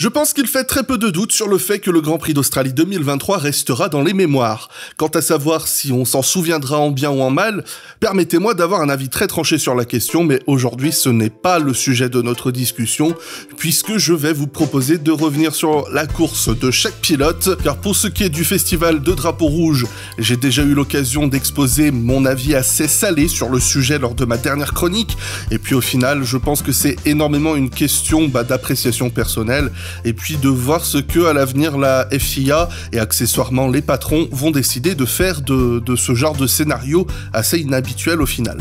Je pense qu'il fait très peu de doutes sur le fait que le Grand Prix d'Australie 2023 restera dans les mémoires. Quant à savoir si on s'en souviendra en bien ou en mal, permettez-moi d'avoir un avis très tranché sur la question, mais aujourd'hui ce n'est pas le sujet de notre discussion, puisque je vais vous proposer de revenir sur la course de chaque pilote, car pour ce qui est du festival de drapeau rouge, j'ai déjà eu l'occasion d'exposer mon avis assez salé sur le sujet lors de ma dernière chronique, et puis au final je pense que c'est énormément une question bah, d'appréciation personnelle, et puis de voir ce que à l'avenir la FIA et accessoirement les patrons vont décider de faire de, ce genre de scénario assez inhabituel au final.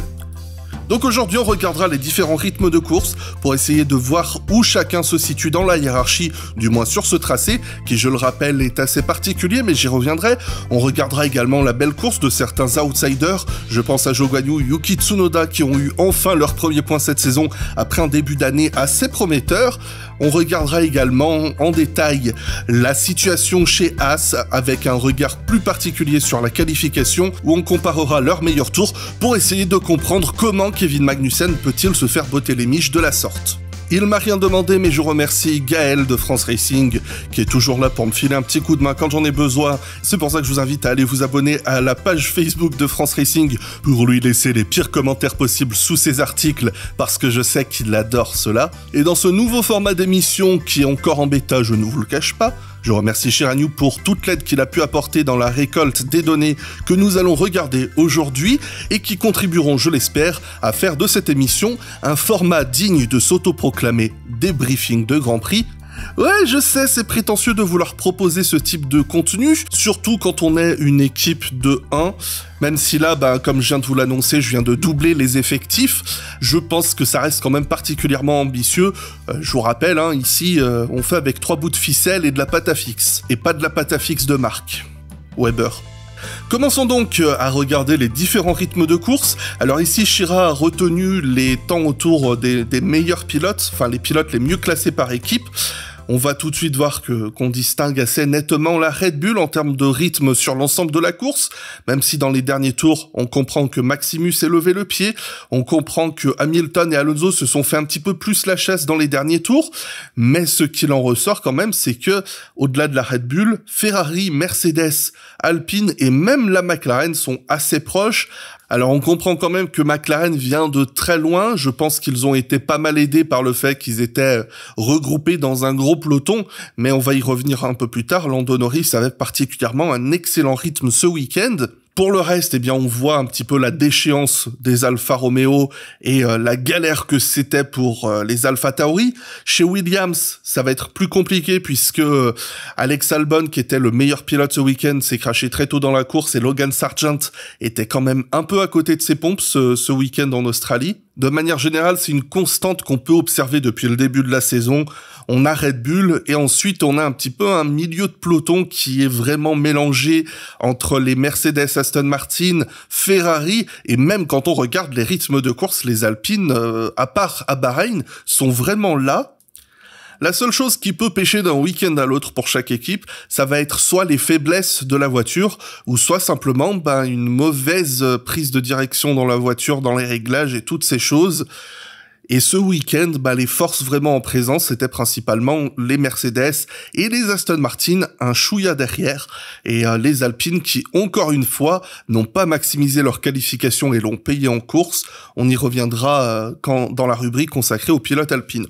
Donc aujourd'hui, on regardera les différents rythmes de course pour essayer de voir où chacun se situe dans la hiérarchie, du moins sur ce tracé, qui je le rappelle est assez particulier, mais j'y reviendrai. On regardera également la belle course de certains outsiders, je pense à Joganyu Yuki Tsunoda qui ont eu enfin leur premier point cette saison après un début d'année assez prometteur. On regardera également en détail la situation chez As avec un regard plus particulier sur la qualification où on comparera leur meilleur tour pour essayer de comprendre comment Kevin Magnussen peut-il se faire botter les miches de la sorte. Il m'a rien demandé, mais je remercie Gaël de France Racing, qui est toujours là pour me filer un petit coup de main quand j'en ai besoin. C'est pour ça que je vous invite à aller vous abonner à la page Facebook de France Racing pour lui laisser les pires commentaires possibles sous ses articles, parce que je sais qu'il adore cela. Et dans ce nouveau format d'émission qui est encore en bêta, je ne vous le cache pas, je remercie Chiragnou pour toute l'aide qu'il a pu apporter dans la récolte des données que nous allons regarder aujourd'hui et qui contribueront, je l'espère, à faire de cette émission un format digne de s'autoproclamer débriefing de Grand Prix Ouais, je sais, c'est prétentieux de vouloir proposer ce type de contenu, surtout quand on est une équipe de 1. Même si là, bah, comme je viens de vous l'annoncer, je viens de doubler les effectifs, je pense que ça reste quand même particulièrement ambitieux. Euh, je vous rappelle, hein, ici, euh, on fait avec trois bouts de ficelle et de la pâte à fixe, et pas de la pâte à fixe de marque. Weber. Commençons donc euh, à regarder les différents rythmes de course. Alors ici, Shira a retenu les temps autour des meilleurs pilotes, enfin les pilotes les mieux classés par équipe. On va tout de suite voir que qu'on distingue assez nettement la Red Bull en termes de rythme sur l'ensemble de la course, même si dans les derniers tours, on comprend que Maximus est levé le pied, on comprend que Hamilton et Alonso se sont fait un petit peu plus la chasse dans les derniers tours, mais ce qu'il en ressort quand même, c'est que au-delà de la Red Bull, Ferrari, Mercedes, Alpine et même la McLaren sont assez proches. Alors on comprend quand même que McLaren vient de très loin. Je pense qu'ils ont été pas mal aidés par le fait qu'ils étaient regroupés dans un gros peloton, mais on va y revenir un peu plus tard. Lando Norris avait particulièrement un excellent rythme ce week-end. Pour le reste, eh bien, on voit un petit peu la déchéance des Alfa Romeo et euh, la galère que c'était pour euh, les Alfa Tauri. Chez Williams, ça va être plus compliqué puisque euh, Alex Albon, qui était le meilleur pilote ce week-end, s'est craché très tôt dans la course et Logan Sargent était quand même un peu à côté de ses pompes ce week-end en Australie. De manière générale, c'est une constante qu'on peut observer depuis le début de la saison. On a Red Bull et ensuite on a un petit peu un milieu de peloton qui est vraiment mélangé entre les Mercedes Aston Martin, Ferrari et même quand on regarde les rythmes de course, les Alpines, euh, à part à Bahreïn, sont vraiment là la seule chose qui peut pêcher d'un week-end à l'autre pour chaque équipe, ça va être soit les faiblesses de la voiture, ou soit simplement ben, une mauvaise euh, prise de direction dans la voiture, dans les réglages et toutes ces choses. Et ce week-end, ben, les forces vraiment en présence, c'était principalement les Mercedes et les Aston Martin, un chouïa derrière, et euh, les Alpines qui, encore une fois, n'ont pas maximisé leur qualification et l'ont payé en course. On y reviendra euh, quand, dans la rubrique consacrée aux pilotes alpines.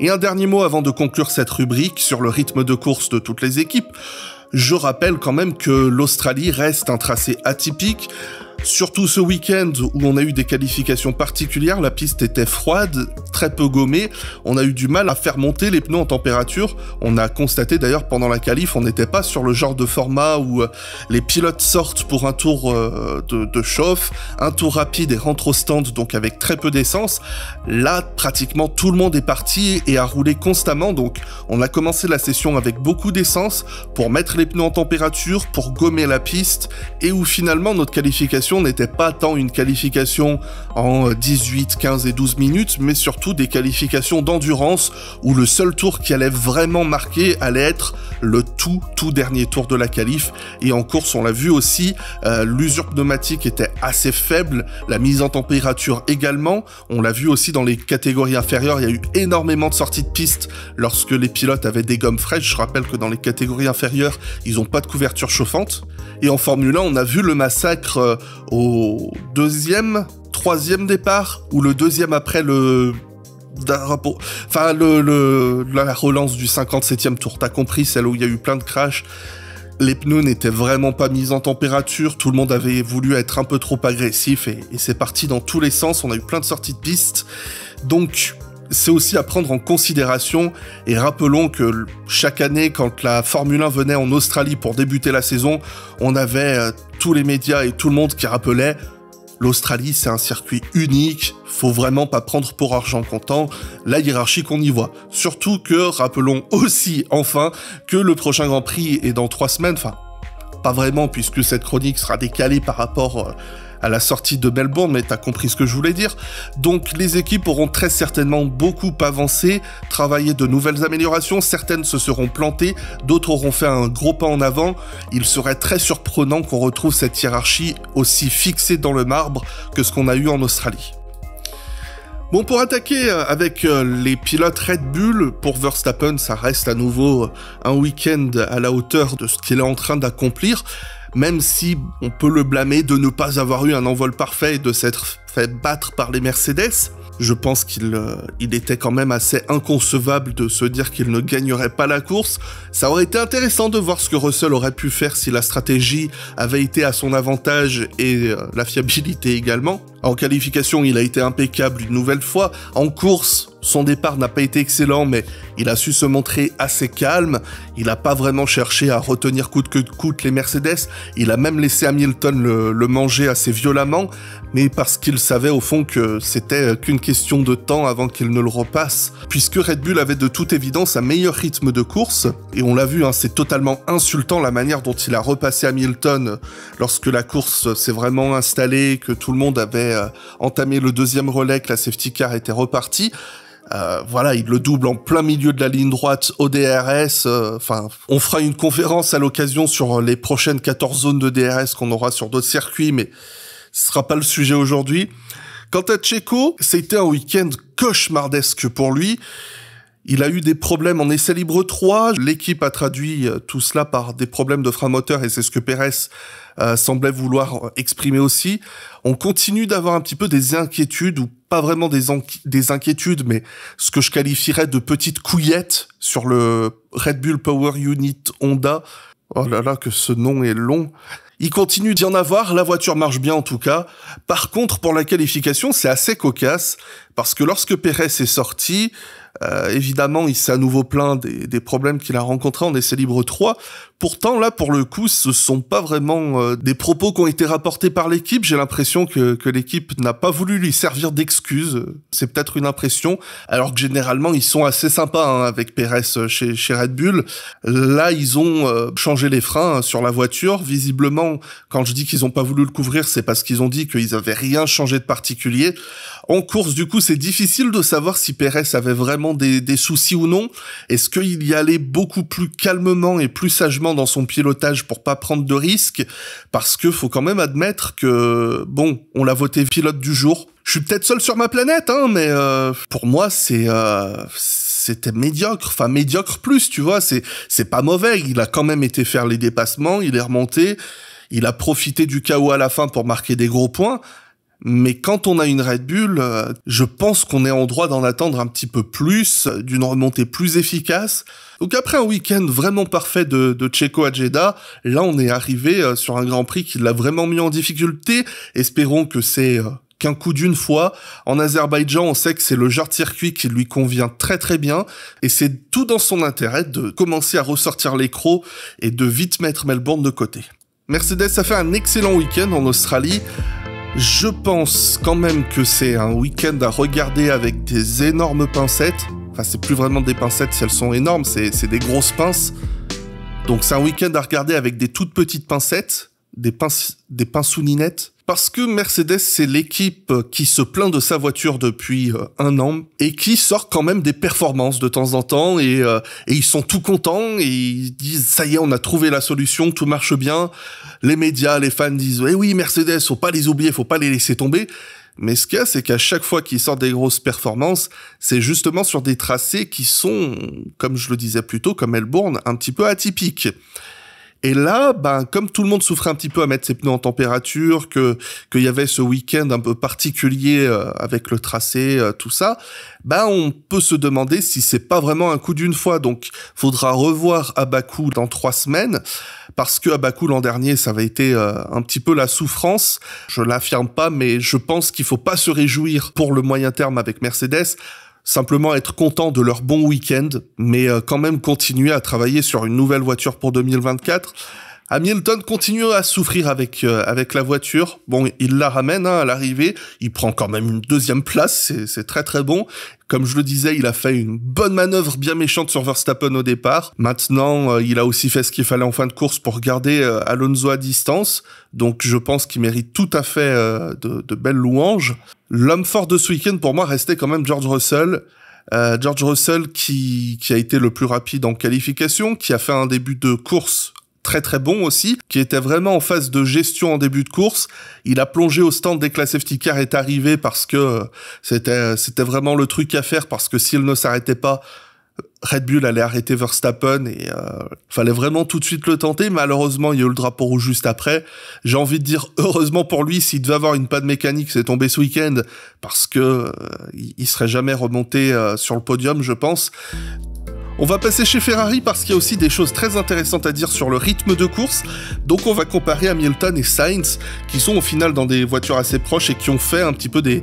Et un dernier mot avant de conclure cette rubrique sur le rythme de course de toutes les équipes. Je rappelle quand même que l'Australie reste un tracé atypique Surtout ce week-end où on a eu des qualifications particulières, la piste était froide, très peu gommée, on a eu du mal à faire monter les pneus en température. On a constaté d'ailleurs pendant la qualif, on n'était pas sur le genre de format où euh, les pilotes sortent pour un tour euh, de, de chauffe, un tour rapide et rentrent au stand donc avec très peu d'essence. Là, pratiquement tout le monde est parti et a roulé constamment donc on a commencé la session avec beaucoup d'essence pour mettre les pneus en température, pour gommer la piste et où finalement notre qualification n'était pas tant une qualification en 18, euh, 15 et 12 minutes, mais surtout des qualifications d'endurance où le seul tour qui allait vraiment marquer allait être le tout, tout dernier tour de la qualif. Et en course, on l'a vu aussi, euh, l'usure pneumatique était assez faible, la mise en température également. On l'a vu aussi dans les catégories inférieures, il y a eu énormément de sorties de piste lorsque les pilotes avaient des gommes fraîches. Je rappelle que dans les catégories inférieures, ils n'ont pas de couverture chauffante. Et en Formule 1, on a vu le massacre euh, au deuxième, troisième départ, ou le deuxième après le Enfin, le, la relance du 57e tour, t'as compris, celle où il y a eu plein de crash Les pneus n'étaient vraiment pas mis en température, tout le monde avait voulu être un peu trop agressif et, et c'est parti dans tous les sens, on a eu plein de sorties de piste. Donc, c'est aussi à prendre en considération. Et rappelons que chaque année, quand la Formule 1 venait en Australie pour débuter la saison, on avait euh, tous les médias et tout le monde qui rappelait l'Australie, c'est un circuit unique, faut vraiment pas prendre pour argent comptant la hiérarchie qu'on y voit. Surtout que, rappelons aussi, enfin, que le prochain Grand Prix est dans trois semaines, enfin, pas vraiment, puisque cette chronique sera décalée par rapport euh, à la sortie de Melbourne, mais t'as compris ce que je voulais dire. Donc les équipes auront très certainement beaucoup avancé, travaillé de nouvelles améliorations, certaines se seront plantées, d'autres auront fait un gros pas en avant. Il serait très surprenant qu'on retrouve cette hiérarchie aussi fixée dans le marbre que ce qu'on a eu en Australie. Bon, pour attaquer euh, avec euh, les pilotes Red Bull, pour Verstappen, ça reste à nouveau euh, un week-end à la hauteur de ce qu'il est en train d'accomplir même si on peut le blâmer de ne pas avoir eu un envol parfait et de s'être fait battre par les Mercedes, je pense qu'il euh, était quand même assez inconcevable de se dire qu'il ne gagnerait pas la course. Ça aurait été intéressant de voir ce que Russell aurait pu faire si la stratégie avait été à son avantage et euh, la fiabilité également. En qualification, il a été impeccable une nouvelle fois. En course, son départ n'a pas été excellent, mais il a su se montrer assez calme. Il n'a pas vraiment cherché à retenir coûte que coûte les Mercedes. Il a même laissé Hamilton le, le manger assez violemment, mais parce qu'il savait au fond que c'était qu'une question de temps avant qu'il ne le repasse. Puisque Red Bull avait de toute évidence un meilleur rythme de course, et on l'a vu, hein, c'est totalement insultant la manière dont il a repassé Hamilton lorsque la course s'est vraiment installée, que tout le monde avait euh, entamé le deuxième relais, que la safety car était repartie. Euh, voilà, il le double en plein milieu de la ligne droite au DRS. Euh, enfin, on fera une conférence à l'occasion sur les prochaines 14 zones de DRS qu'on aura sur d'autres circuits, mais ce sera pas le sujet aujourd'hui. Quant à Checo, c'était un week-end cauchemardesque pour lui. Il a eu des problèmes en essai libre 3. L'équipe a traduit euh, tout cela par des problèmes de frein moteur et c'est ce que Pérez euh, semblait vouloir euh, exprimer aussi. On continue d'avoir un petit peu des inquiétudes ou pas vraiment des, des inquiétudes, mais ce que je qualifierais de petites couillettes sur le Red Bull Power Unit Honda. Oh là là, que ce nom est long. Il continue d'y en avoir, la voiture marche bien en tout cas. Par contre, pour la qualification, c'est assez cocasse, parce que lorsque Pérez est sorti, euh, évidemment, il s'est à nouveau plaint des, des problèmes qu'il a rencontrés en essai libre 3, Pourtant, là, pour le coup, ce sont pas vraiment euh, des propos qui ont été rapportés par l'équipe. J'ai l'impression que, que l'équipe n'a pas voulu lui servir d'excuse. C'est peut-être une impression, alors que généralement, ils sont assez sympas hein, avec Pérez euh, chez, chez Red Bull. Là, ils ont euh, changé les freins hein, sur la voiture. Visiblement, quand je dis qu'ils ont pas voulu le couvrir, c'est parce qu'ils ont dit qu'ils avaient rien changé de particulier. En course, du coup, c'est difficile de savoir si Pérez avait vraiment des, des soucis ou non. Est-ce qu'il y allait beaucoup plus calmement et plus sagement dans son pilotage pour pas prendre de risques, parce que faut quand même admettre que, bon, on l'a voté pilote du jour. Je suis peut-être seul sur ma planète, hein, mais euh, pour moi, c'est euh, c'était médiocre, enfin médiocre plus, tu vois, c'est c'est pas mauvais. Il a quand même été faire les dépassements, il est remonté, il a profité du chaos à la fin pour marquer des gros points. Mais quand on a une Red Bull, euh, je pense qu'on est en droit d'en attendre un petit peu plus, d'une remontée plus efficace. Donc après un week-end vraiment parfait de, de Checo là on est arrivé euh, sur un Grand Prix qui l'a vraiment mis en difficulté. Espérons que c'est euh, qu'un coup d'une fois. En Azerbaïdjan, on sait que c'est le genre de circuit qui lui convient très très bien, et c'est tout dans son intérêt de commencer à ressortir les crocs et de vite mettre Melbourne de côté. Mercedes a fait un excellent week-end en Australie, je pense quand même que c'est un week-end à regarder avec des énormes pincettes. Enfin, c'est plus vraiment des pincettes si elles sont énormes, c'est des grosses pinces. Donc c'est un week-end à regarder avec des toutes petites pincettes, des, pinces, des pinsouninettes parce que Mercedes, c'est l'équipe qui se plaint de sa voiture depuis euh, un an et qui sort quand même des performances de temps en temps euh, et, ils sont tout contents et ils disent ça y est, on a trouvé la solution, tout marche bien. Les médias, les fans disent eh oui, Mercedes, faut pas les oublier, faut pas les laisser tomber. Mais ce qu'il y a, c'est qu'à chaque fois qu'ils sortent des grosses performances, c'est justement sur des tracés qui sont, comme je le disais plus tôt, comme Melbourne, un petit peu atypiques. Et là, ben, comme tout le monde souffrait un petit peu à mettre ses pneus en température, que qu'il y avait ce week-end un peu particulier euh, avec le tracé, euh, tout ça, ben, on peut se demander si c'est pas vraiment un coup d'une fois. Donc, faudra revoir Abakou dans trois semaines, parce que Abakou l'an dernier, ça avait été euh, un petit peu la souffrance. Je l'affirme pas, mais je pense qu'il faut pas se réjouir pour le moyen terme avec Mercedes simplement être content de leur bon week-end, mais euh, quand même continuer à travailler sur une nouvelle voiture pour 2024. Hamilton continue à souffrir avec euh, avec la voiture. Bon, il la ramène hein, à l'arrivée. Il prend quand même une deuxième place, c'est très très bon. Comme je le disais, il a fait une bonne manœuvre bien méchante sur Verstappen au départ. Maintenant, euh, il a aussi fait ce qu'il fallait en fin de course pour garder euh, Alonso à distance. Donc je pense qu'il mérite tout à fait euh, de, belles louanges. L'homme fort de ce week-end pour moi restait quand même George Russell. George Russell qui, qui a été le plus rapide en qualification, qui a fait un début de course très très bon aussi, qui était vraiment en phase de gestion en début de course. Il a plongé au stand dès que la safety car est arrivée parce que euh, c'était euh, c'était vraiment le truc à faire parce que s'il ne s'arrêtait pas, Red Bull allait arrêter Verstappen et euh, fallait vraiment tout de suite le tenter. Malheureusement, il y a eu le drapeau rouge juste après. J'ai envie de dire heureusement pour lui s'il devait avoir une panne mécanique, c'est tombé ce week-end parce que il serait jamais remonté sur le podium, je pense. On va passer chez Ferrari parce qu'il y a aussi des choses très intéressantes à dire sur le rythme de course. Donc on va comparer Hamilton et Sainz, qui sont au final dans des voitures assez proches et qui ont fait un petit peu des,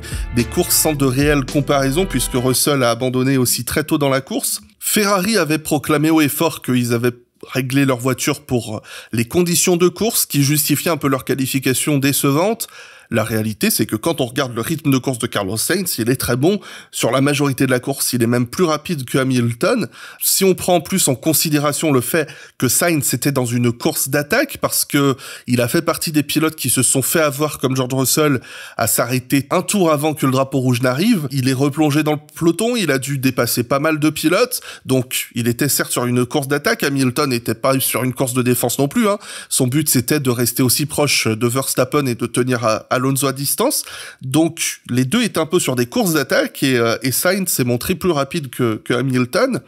courses sans de réelles comparaisons, puisque Russell a abandonné aussi très tôt dans la course. Ferrari avait proclamé haut et fort qu'ils avaient réglé leur voiture pour les conditions de course qui justifiaient un peu leur qualification décevante. La réalité, c'est que quand on regarde le rythme de course de Carlos Sainz, il est très bon. Sur la majorité de la course, il est même plus rapide que Hamilton. Si on prend en plus en considération le fait que Sainz était dans une course d'attaque parce que il a fait partie des pilotes qui se sont fait avoir comme George Russell à s'arrêter un tour avant que le drapeau rouge n'arrive, il est replongé dans le peloton, il a dû dépasser pas mal de pilotes. Donc, il était certes sur une course d'attaque. Hamilton n'était pas sur une course de défense non plus, hein. Son but, c'était de rester aussi proche de Verstappen et de tenir à Alonso à distance. Donc les deux étaient un peu sur des courses d'attaque euh, et, Sainz s'est montré plus rapide que, que Hamilton.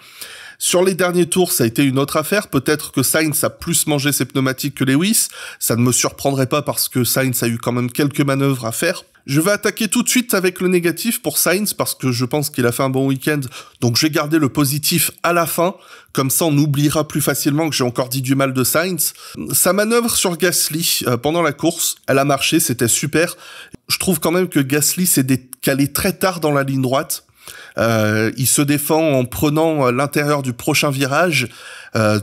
Sur les derniers tours, ça a été une autre affaire. Peut-être que Sainz a plus mangé ses pneumatiques que Lewis. Ça ne me surprendrait pas parce que Sainz a eu quand même quelques manœuvres à faire je vais attaquer tout de suite avec le négatif pour Sainz parce que je pense qu'il a fait un bon week-end. Donc je vais garder le positif à la fin. Comme ça, on oubliera plus facilement que j'ai encore dit du mal de Sainz. Sa manœuvre sur Gasly euh, pendant la course, elle a marché, c'était super. Je trouve quand même que Gasly s'est décalé très tard dans la ligne droite. Euh, il se défend en prenant euh, l'intérieur du prochain virage,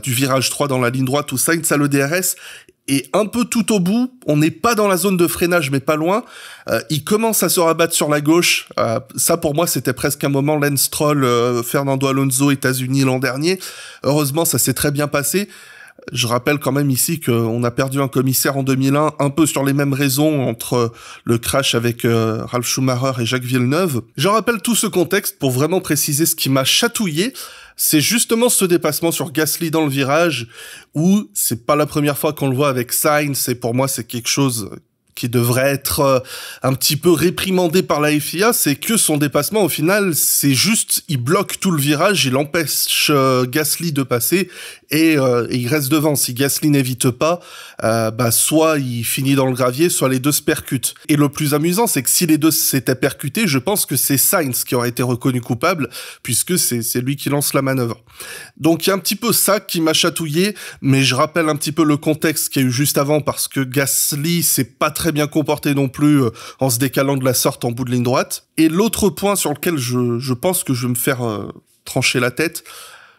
du virage 3 dans la ligne droite où Sainz a le DRS, et un peu tout au bout, on n'est pas dans la zone de freinage mais pas loin, euh, il commence à se rabattre sur la gauche. Euh, ça pour moi c'était presque un moment Lance euh, Fernando Alonso, États-Unis l'an dernier. Heureusement ça s'est très bien passé. Je rappelle quand même ici qu'on a perdu un commissaire en 2001, un peu sur les mêmes raisons entre le crash avec Ralph Schumacher et Jacques Villeneuve. Je rappelle tout ce contexte pour vraiment préciser ce qui m'a chatouillé c'est justement ce dépassement sur Gasly dans le virage où c'est pas la première fois qu'on le voit avec Sainz C'est pour moi c'est quelque chose qui devrait être euh, un petit peu réprimandé par la FIA, c'est que son dépassement au final, c'est juste, il bloque tout le virage, il empêche euh, Gasly de passer et, euh, il reste devant. Si Gasly n'évite pas, euh, bah, soit il finit dans le gravier, soit les deux se percutent. Et le plus amusant, c'est que si les deux s'étaient percutés, je pense que c'est Sainz qui aurait été reconnu coupable, puisque c'est lui qui lance la manœuvre. Donc il y a un petit peu ça qui m'a chatouillé, mais je rappelle un petit peu le contexte qu'il y a eu juste avant, parce que Gasly s'est pas très bien comporté non plus euh, en se décalant de la sorte en bout de ligne droite. Et l'autre point sur lequel je, je, pense que je vais me faire trancher la tête,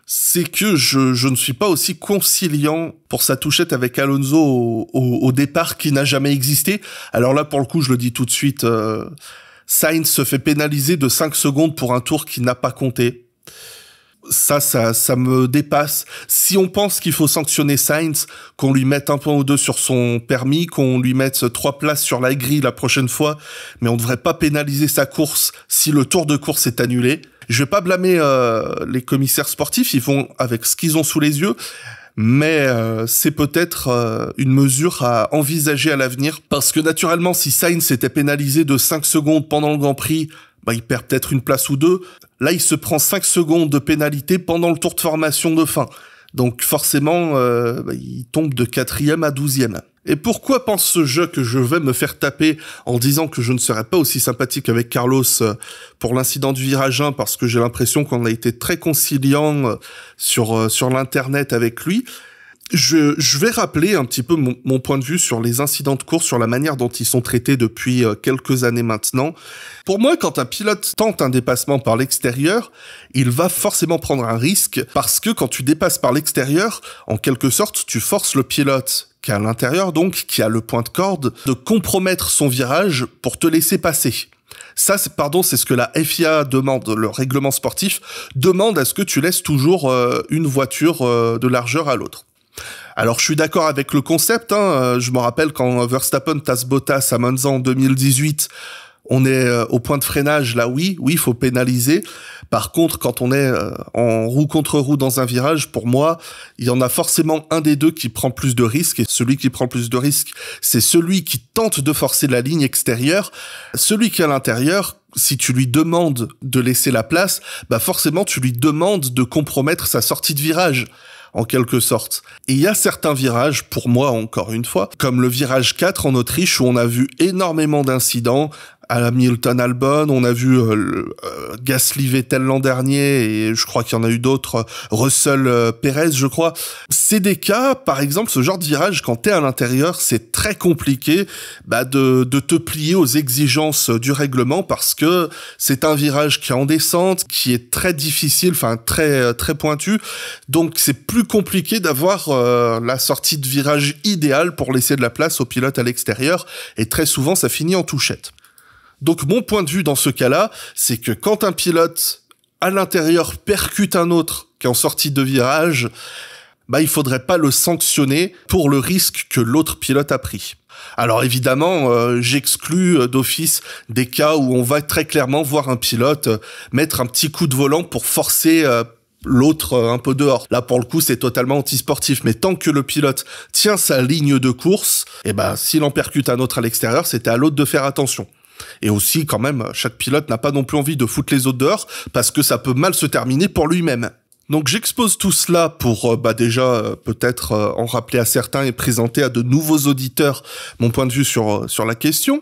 c'est que je, ne suis pas aussi conciliant pour sa touchette avec Alonso au, départ qui n'a jamais existé. Alors là, pour le coup, je le dis tout de suite, euh, Sainz se fait pénaliser de 5 secondes pour un tour qui n'a pas compté. Ça, ça, ça me dépasse. Si on pense qu'il faut sanctionner Sainz, qu'on lui mette un point ou deux sur son permis, qu'on lui mette trois places sur la grille la prochaine fois, mais on ne devrait pas pénaliser sa course si le tour de course est annulé. Je vais pas blâmer euh, les commissaires sportifs, ils vont avec ce qu'ils ont sous les yeux, mais euh, c'est peut-être euh, une mesure à envisager à l'avenir, parce que naturellement, si Sainz était pénalisé de 5 secondes pendant le Grand Prix, bah, il perd peut-être une place ou deux. Là, il se prend 5 secondes de pénalité pendant le tour de formation de fin. Donc forcément, bah, il tombe de quatrième à douzième. Et pourquoi pense ce jeu que je vais me faire taper en disant que je ne serai pas aussi sympathique avec Carlos euh, pour l'incident du virage 1 parce que j'ai l'impression qu'on a été très conciliant euh, sur, euh, sur l'internet avec lui. Je, vais rappeler un petit peu mon, mon, point de vue sur les incidents de course, sur la manière dont ils sont traités depuis quelques années maintenant. Pour moi, quand un pilote tente un dépassement par l'extérieur, il va forcément prendre un risque parce que quand tu dépasses par l'extérieur, en quelque sorte, tu forces le pilote qui à l'intérieur donc, qui a le point de corde, de compromettre son virage pour te laisser passer. Ça, pardon, c'est ce que la FIA demande, le règlement sportif demande à ce que tu laisses toujours euh, une voiture euh, de largeur à l'autre. Alors je suis d'accord avec le concept, hein, euh, je me rappelle quand Verstappen tasse Bottas à Monza en 2018, on est euh, au point de freinage, là oui, oui, il faut pénaliser. Par contre, quand on est euh, en roue contre roue dans un virage, pour moi, il y en a forcément un des deux qui prend plus de risques. Et celui qui prend plus de risques, c'est celui qui tente de forcer la ligne extérieure. Celui qui est à l'intérieur, si tu lui demandes de laisser la place, bah forcément tu lui demandes de compromettre sa sortie de virage en quelque sorte. Et il y a certains virages, pour moi encore une fois, comme le virage 4 en Autriche où on a vu énormément d'incidents, à Milton Albon. On a vu euh, euh, Gasly Vettel l'an dernier et je crois qu'il y en a eu d'autres. Euh, Russell Perez, je crois. C'est des cas, par exemple, ce genre de virage quand t'es à l'intérieur, c'est très compliqué bah, de, de te plier aux exigences du règlement parce que c'est un virage qui est en descente, qui est très difficile, enfin très très pointu. Donc c'est plus compliqué d'avoir la sortie de virage idéale pour laisser de la place au pilote à l'extérieur et très souvent ça finit en touchette. Donc mon point de vue dans ce cas-là, c'est que quand un pilote à l'intérieur percute un autre qui est en sortie de virage, bah il faudrait pas le sanctionner pour le risque que l'autre pilote a pris. Alors évidemment, euh, j'exclus euh, d'office des cas où on va très clairement voir un pilote euh, mettre un petit coup de volant pour forcer l'autre un peu dehors. Là pour le coup, c'est totalement antisportif, mais tant que le pilote tient sa ligne de course, et eh ben s'il en percute un autre à l'extérieur, c'était à l'autre de faire attention. Et aussi, quand même, chaque pilote n'a pas non plus envie de foutre les autres dehors parce que ça peut mal se terminer pour lui-même. Donc j'expose tout cela pour euh, bah déjà euh, peut-être euh, en rappeler à certains et présenter à de nouveaux auditeurs mon point de vue sur sur la question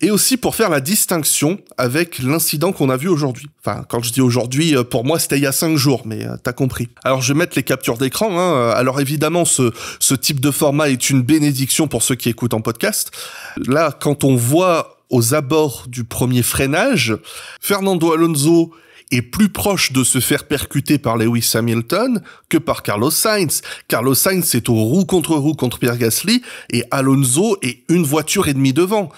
et aussi pour faire la distinction avec l'incident qu'on a vu aujourd'hui. Enfin, quand je dis aujourd'hui, pour moi c'était il y a cinq jours, mais t'as compris. Alors je vais mettre les captures d'écran. Hein. Alors évidemment, ce, ce type de format est une bénédiction pour ceux qui écoutent en podcast. Là, quand on voit aux abords du premier freinage, Fernando Alonso est plus proche de se faire percuter par Lewis Hamilton que par Carlos Sainz. Carlos Sainz est au roue contre roue contre Pierre Gasly et Alonso est une voiture et demie devant.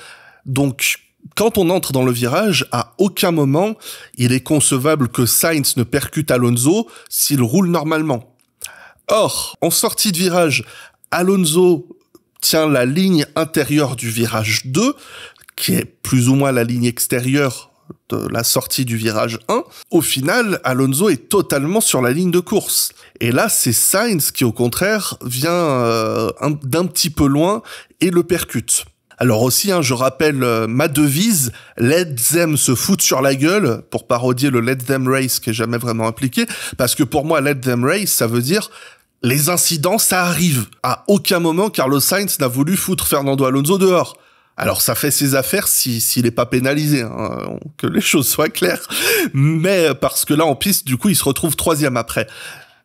Donc, quand on entre dans le virage, à aucun moment il est concevable que Sainz ne percute Alonso s'il roule normalement. Or, en sortie de virage, Alonso tient la ligne intérieure du virage 2, qui est plus ou moins la ligne extérieure de la sortie du virage 1, au final, Alonso est totalement sur la ligne de course. Et là, c'est Sainz qui, au contraire, vient euh, d'un petit peu loin et le percute. Alors aussi, hein, je rappelle euh, ma devise, let them se foutre sur la gueule, pour parodier le let them race qui est jamais vraiment impliqué, parce que pour moi, let them race, ça veut dire les incidents, ça arrive. À aucun moment, Carlos Sainz n'a voulu foutre Fernando Alonso dehors. Alors ça fait ses affaires s'il est n'est pas pénalisé, hein, que les choses soient claires. Mais parce que là en piste, du coup, il se retrouve troisième après.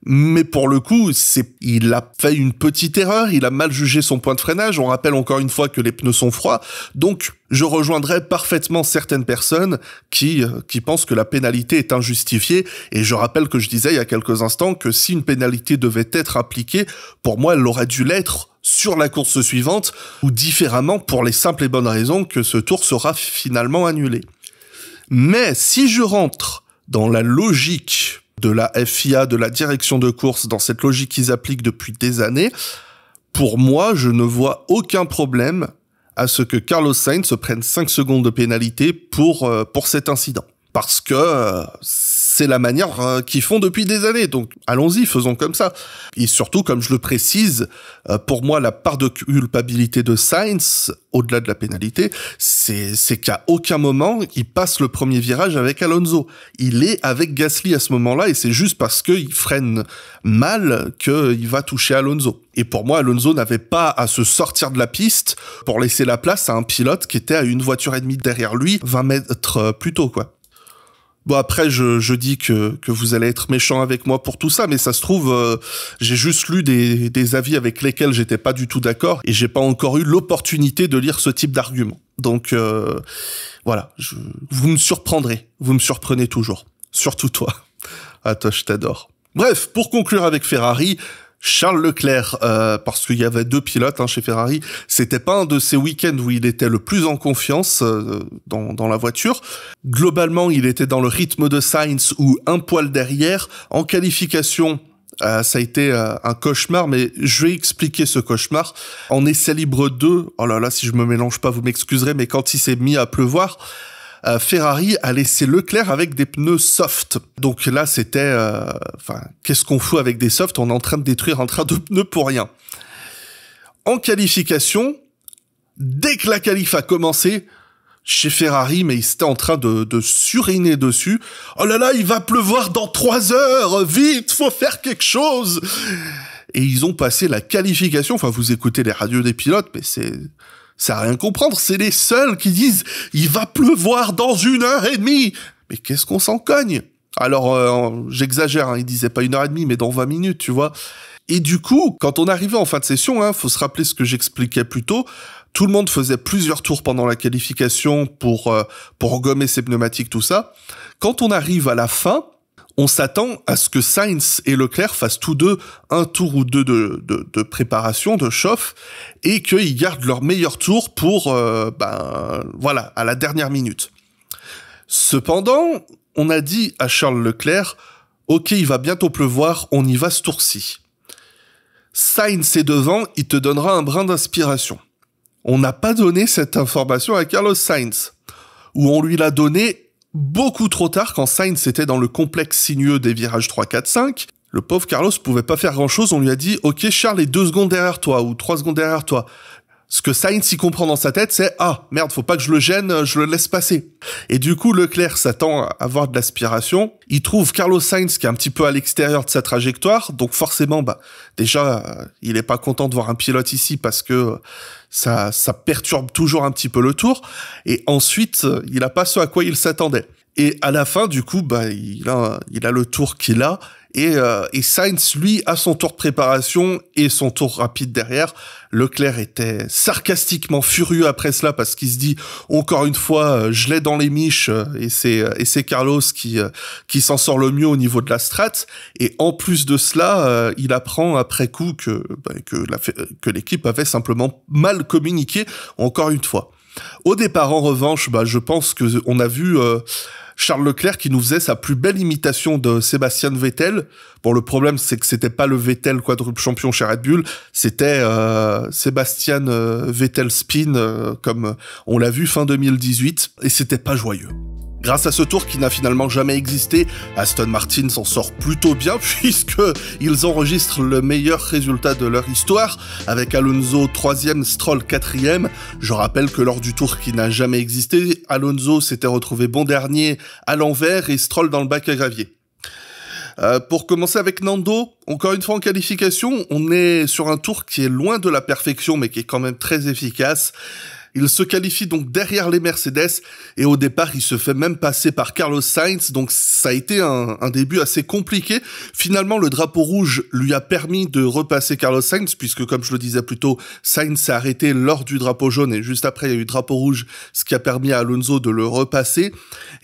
Mais pour le coup, c'est, il a fait une petite erreur, il a mal jugé son point de freinage. On rappelle encore une fois que les pneus sont froids. Donc, je rejoindrai parfaitement certaines personnes qui, euh, qui pensent que la pénalité est injustifiée. Et je rappelle que je disais il y a quelques instants que si une pénalité devait être appliquée, pour moi, elle aurait dû l'être sur la course suivante ou différemment pour les simples et bonnes raisons que ce tour sera finalement annulé. Mais si je rentre dans la logique de la FIA, de la direction de course, dans cette logique qu'ils appliquent depuis des années, pour moi, je ne vois aucun problème à ce que Carlos Sainz se prenne 5 secondes de pénalité pour, euh, pour cet incident. Parce que euh, c'est la manière euh, qu'ils font depuis des années. Donc allons-y, faisons comme ça. Et surtout, comme je le précise, euh, pour moi, la part de culpabilité de Sainz, au-delà de la pénalité, c'est qu'à aucun moment, il passe le premier virage avec Alonso. Il est avec Gasly à ce moment-là, et c'est juste parce qu'il freine mal qu'il va toucher Alonso. Et pour moi, Alonso n'avait pas à se sortir de la piste pour laisser la place à un pilote qui était à une voiture et demie derrière lui, 20 mètres euh, plus tôt, quoi. Bon après je, je dis que, que vous allez être méchant avec moi pour tout ça mais ça se trouve euh, j'ai juste lu des, des avis avec lesquels j'étais pas du tout d'accord et j'ai pas encore eu l'opportunité de lire ce type d'argument. Donc euh, voilà, je, vous me surprendrez, vous me surprenez toujours, surtout toi. À ah, toi je t'adore. Bref, pour conclure avec Ferrari, Charles Leclerc, euh, parce qu'il y avait deux pilotes hein, chez Ferrari, c'était pas un de ces week-ends où il était le plus en confiance euh, dans, la voiture. Globalement, il était dans le rythme de Sainz ou un poil derrière. En qualification, euh, ça a été un cauchemar, mais je vais expliquer ce cauchemar. En essai libre 2, oh là là, si je me mélange pas, vous m'excuserez, mais quand il s'est mis à pleuvoir, euh, Ferrari a laissé Leclerc avec des pneus soft. Donc là, c'était, euh, enfin, qu'est-ce qu'on fout avec des softs On est en train de détruire un train de pneus pour rien. En qualification, dès que la qualif a commencé, chez Ferrari, mais ils étaient en train de, de suriner dessus. Oh là là, il va pleuvoir dans trois heures, vite, faut faire quelque chose. Et ils ont passé la qualification. Enfin, vous écoutez les radios des pilotes, mais c'est ça a rien comprendre, c'est les seuls qui disent il va pleuvoir dans une heure et demie. Mais qu'est-ce qu'on s'en cogne Alors euh, j'exagère, hein, il disait pas une heure et demie, mais dans 20 minutes, tu vois. Et du coup, quand on arrivait en fin de session, hein, faut se rappeler ce que j'expliquais plus tôt. Tout le monde faisait plusieurs tours pendant la qualification pour euh, pour gommer ses pneumatiques, tout ça. Quand on arrive à la fin, on s'attend à ce que Sainz et Leclerc fassent tous deux un tour ou deux de, préparation, de chauffe, et qu'ils gardent leur meilleur tour pour, euh, ben, voilà, à la dernière minute. Cependant, on a dit à Charles Leclerc, ok, il va bientôt pleuvoir, on y va ce tour-ci. Sainz est devant, il te donnera un brin d'inspiration. On n'a pas donné cette information à Carlos Sainz, ou on lui l'a donné beaucoup trop tard quand Sainz était dans le complexe sinueux des virages 3, 4, 5. Le pauvre Carlos pouvait pas faire grand chose, on lui a dit Ok, Charles est deux secondes derrière toi ou trois secondes derrière toi ce que Sainz y comprend dans sa tête, c'est ah merde, faut pas que je le gêne, euh, je le laisse passer. Et du coup, Leclerc s'attend à avoir de l'aspiration. Il trouve Carlos Sainz qui est un petit peu à l'extérieur de sa trajectoire, donc forcément, bah déjà, euh, il est pas content de voir un pilote ici parce que euh, ça, ça perturbe toujours un petit peu le tour. Et ensuite, il a pas ce à quoi il s'attendait. Et à la fin, du coup, bah il a, il a le tour qu'il a et, euh, et Sainz, lui, a son tour de préparation et son tour rapide derrière. Leclerc était sarcastiquement furieux après cela parce qu'il se dit encore une fois euh, je l'ai dans les miches euh, et c'est et c'est Carlos qui qui s'en sort le mieux au niveau de la strat et en plus de cela il apprend après coup ben, que l'équipe avait simplement mal communiqué encore une fois. Au départ en revanche bah je pense que on a vu Charles Leclerc qui nous faisait sa plus belle imitation de Sébastien Vettel. Bon, le problème, c'est que c'était pas le Vettel quadruple champion chez Red Bull, c'était euh, Sébastien euh, Vettel Spin, euh, comme on l'a vu fin 2018, et c'était pas joyeux. Grâce à ce tour qui n'a finalement jamais existé, Aston Martin s'en sort plutôt bien puisque ils enregistrent le meilleur résultat de leur histoire avec Alonso 3e, Stroll 4e. Je rappelle que lors du tour qui n'a jamais existé, Alonso s'était retrouvé bon dernier à l'envers et Stroll dans le bac à gravier. Euh, pour commencer avec Nando, encore une fois en qualification, on est sur un tour qui est loin de la perfection mais qui est quand même très efficace. Il se qualifie donc derrière les Mercedes et au départ il se fait même passer par Carlos Sainz, donc ça a été un, début assez compliqué. Finalement le drapeau rouge lui a permis de repasser Carlos Sainz puisque comme je le disais plus tôt, Sainz s'est arrêté lors du drapeau jaune et juste après il y a eu drapeau rouge, ce qui a permis à Alonso de le repasser.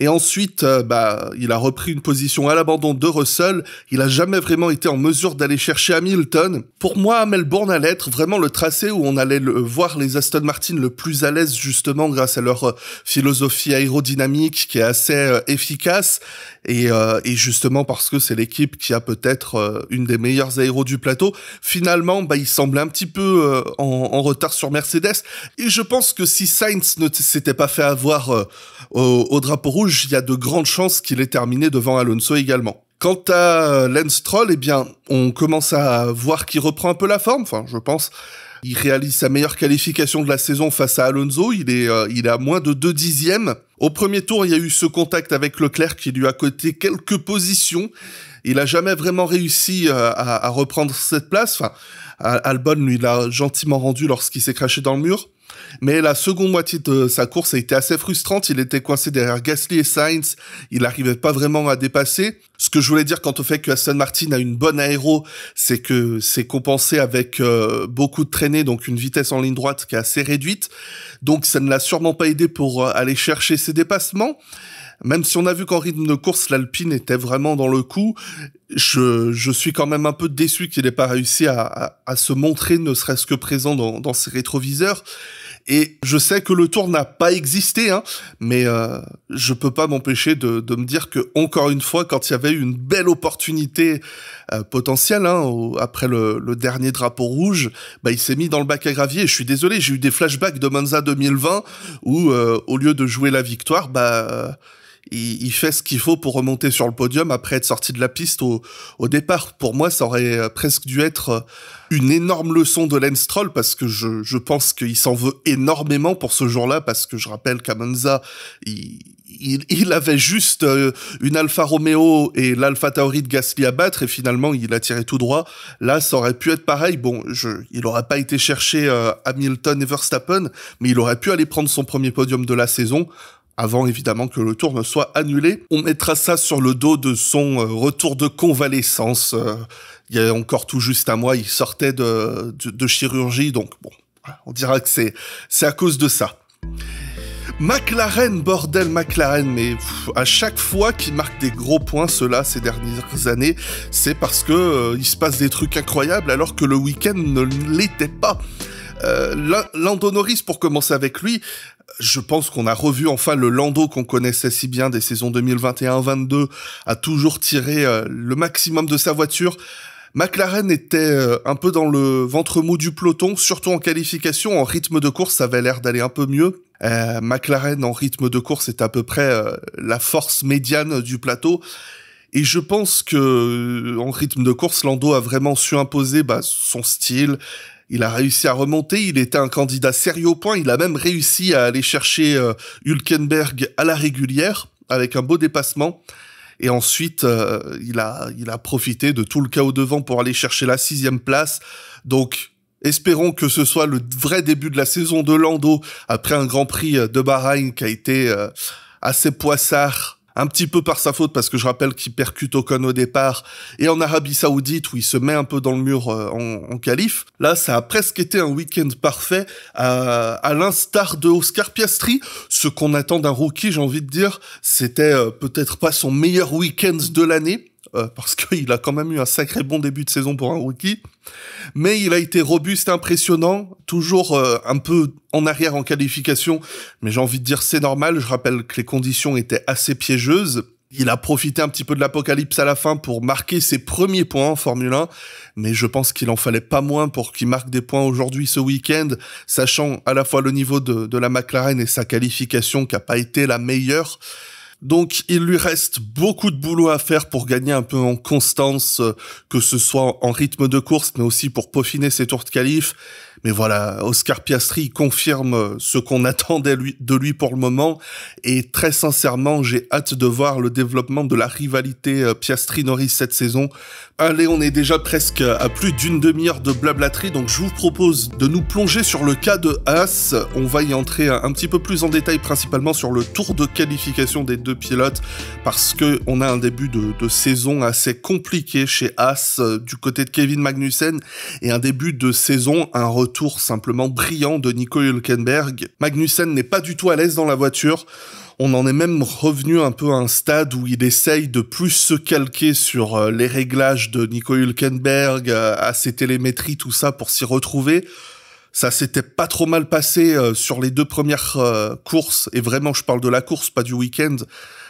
Et ensuite, euh, bah, il a repris une position à l'abandon de Russell. Il a jamais vraiment été en mesure d'aller chercher Hamilton. Pour moi, Melbourne allait être vraiment le tracé où on allait voir les Aston Martin le plus à l'aise justement grâce à leur euh, philosophie aérodynamique qui est assez euh, efficace euh, et, justement parce que c'est l'équipe qui a peut-être une des meilleures aéros du plateau. Finalement, bah, il semble un petit peu en, retard sur Mercedes et je pense que si Sainz ne s'était pas fait avoir au, drapeau rouge, il y a de grandes chances qu'il ait terminé devant Alonso également. Quant à Lance Troll, eh bien, on commence à voir qu'il reprend un peu la forme, enfin, je pense. Il réalise sa meilleure qualification de la saison face à Alonso. Il est, euh, il à moins de deux dixièmes. Au premier tour, il y a eu ce contact avec Leclerc qui lui a coté quelques positions. Il a jamais vraiment réussi euh, à, à, reprendre cette place. Albon lui l'a gentiment rendu lorsqu'il s'est craché dans le mur. Mais la seconde moitié de sa course a été assez frustrante. Il était coincé derrière Gasly et Sainz. Il n'arrivait pas vraiment à dépasser. Ce que je voulais dire quant au fait que Aston Martin a une bonne aéro, c'est que c'est compensé avec euh, beaucoup de traînées, donc une vitesse en ligne droite qui est assez réduite. Donc ça ne l'a sûrement pas aidé pour euh, aller chercher ses dépassements même si on a vu qu'en rythme de course, l'Alpine était vraiment dans le coup, je, je suis quand même un peu déçu qu'il n'ait pas réussi à, à, se montrer, ne serait-ce que présent dans, dans ses rétroviseurs. Et je sais que le tour n'a pas existé, hein, mais euh, je peux pas m'empêcher de, de, me dire que encore une fois, quand il y avait eu une belle opportunité euh, potentielle hein, après le, le, dernier drapeau rouge, bah, il s'est mis dans le bac à gravier. je suis désolé, j'ai eu des flashbacks de Monza 2020 où euh, au lieu de jouer la victoire, bah il, fait ce qu'il faut pour remonter sur le podium après être sorti de la piste au, départ. Pour moi, ça aurait euh, presque dû être euh, une énorme leçon de Lance Stroll parce que je, pense qu'il s'en veut énormément pour ce jour-là parce que je rappelle qu'à Monza, il, avait juste euh, une Alfa Romeo et l'Alfa Tauri de Gasly à battre et finalement il a tiré tout droit. Là, ça aurait pu être pareil. Bon, je, il n'aurait pas été chercher Hamilton et Verstappen, mais il aurait pu aller prendre son premier podium de la saison avant évidemment que le tour ne soit annulé. On mettra ça sur le dos de son euh, retour de convalescence. Euh, il y a encore tout juste un mois, il sortait de, chirurgie, donc bon, on dira que c'est, c'est à cause de ça. McLaren, bordel McLaren, mais à chaque fois qu'il marque des gros points, cela ces dernières années, c'est parce que euh, il se passe des trucs incroyables alors que le week-end ne l'était pas. Euh, Lando Norris, pour commencer avec lui, je pense qu'on a revu enfin le Lando qu'on connaissait si bien des saisons 2021-22, a toujours tiré euh, le maximum de sa voiture. McLaren était euh, un peu dans le ventre mou du peloton, surtout en qualification, en rythme de course, ça avait l'air d'aller un peu mieux. McLaren en rythme de course est à peu près la force médiane du plateau. Et je pense que en rythme de course, Lando a vraiment su imposer bah, son style, il a réussi à remonter, il était un candidat sérieux au point, il a même réussi à aller chercher euh, Hülkenberg à la régulière avec un beau dépassement. Et ensuite, euh, il, a, il a profité de tout le chaos devant pour aller chercher la sixième place. Donc, espérons que ce soit le vrai début de la saison de Lando après un Grand Prix euh, de Bahreïn qui a été euh, assez poissard un petit peu par sa faute parce que je rappelle qu'il percute Ocon au départ et en Arabie Saoudite où il se met un peu dans le mur euh, en, calife. Là, ça a presque été un week-end parfait à, à l'instar de Oscar Piastri. Ce qu'on attend d'un rookie, j'ai envie de dire, c'était euh, peut-être pas son meilleur week-end de l'année, euh, parce qu'il a quand même eu un sacré bon début de saison pour un rookie. Mais il a été robuste, impressionnant, toujours euh, un peu en arrière en qualification. Mais j'ai envie de dire c'est normal, je rappelle que les conditions étaient assez piégeuses. Il a profité un petit peu de l'apocalypse à la fin pour marquer ses premiers points en Formule 1, mais je pense qu'il en fallait pas moins pour qu'il marque des points aujourd'hui ce week-end, sachant à la fois le niveau de, la McLaren et sa qualification qui n'a pas été la meilleure. Donc il lui reste beaucoup de boulot à faire pour gagner un peu en constance, euh, que ce soit en rythme de course, mais aussi pour peaufiner ses tours de qualif mais voilà, Oscar Piastri confirme euh, ce qu'on attendait lui, de lui pour le moment. Et très sincèrement, j'ai hâte de voir le développement de la rivalité euh, Piastri-Norris cette saison. Allez, on est déjà presque à plus d'une demi-heure de blablaterie, donc je vous propose de nous plonger sur le cas de Haas. On va y entrer euh, un petit peu plus en détail, principalement sur le tour de qualification des deux pilotes, parce que on a un début de, de saison assez compliqué chez Haas du côté de Kevin Magnussen et un début de saison, un retour retour simplement brillant de Nico Hülkenberg. Magnussen n'est pas du tout à l'aise dans la voiture. On en est même revenu un peu à un stade où il essaye de plus se calquer sur euh, les réglages de Nico Hülkenberg, euh, à ses télémétries, tout ça pour s'y retrouver. Ça s'était pas trop mal passé euh, sur les deux premières courses, et vraiment je parle de la course, pas du week-end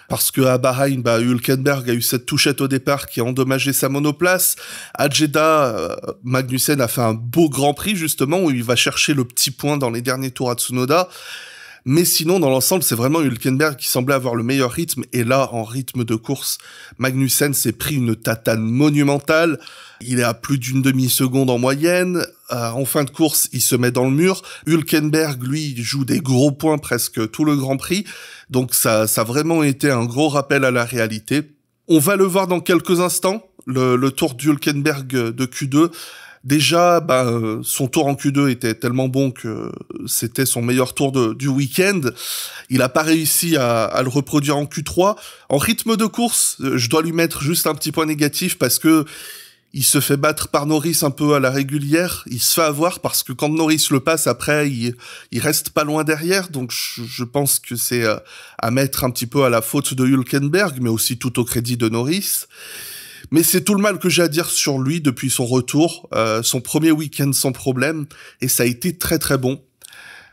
parce que à Bahreïn, bah, Hülkenberg a eu cette touchette au départ qui a endommagé sa monoplace. À Jeddah, euh, Magnussen a fait un beau Grand Prix justement où il va chercher le petit point dans les derniers tours à Tsunoda. Mais sinon, dans l'ensemble, c'est vraiment Hülkenberg qui semblait avoir le meilleur rythme. Et là, en rythme de course, Magnussen s'est pris une tatane monumentale. Il est à plus d'une demi-seconde en moyenne. Euh, en fin de course, il se met dans le mur. Hülkenberg, lui, joue des gros points presque tout le Grand Prix. Donc ça, ça a vraiment été un gros rappel à la réalité. On va le voir dans quelques instants, le, tour d'Hülkenberg de Q2. Déjà, ben, son tour en Q2 était tellement bon que c'était son meilleur tour du week-end. Il n'a pas réussi à, à, le reproduire en Q3. En rythme de course, je dois lui mettre juste un petit point négatif parce que il se fait battre par Norris un peu à la régulière. Il se fait avoir parce que quand Norris le passe après, il, il reste pas loin derrière. Donc je, pense que c'est euh, à mettre un petit peu à la faute de Hülkenberg, mais aussi tout au crédit de Norris. Mais c'est tout le mal que j'ai à dire sur lui depuis son retour, euh, son premier week-end sans problème, et ça a été très très bon.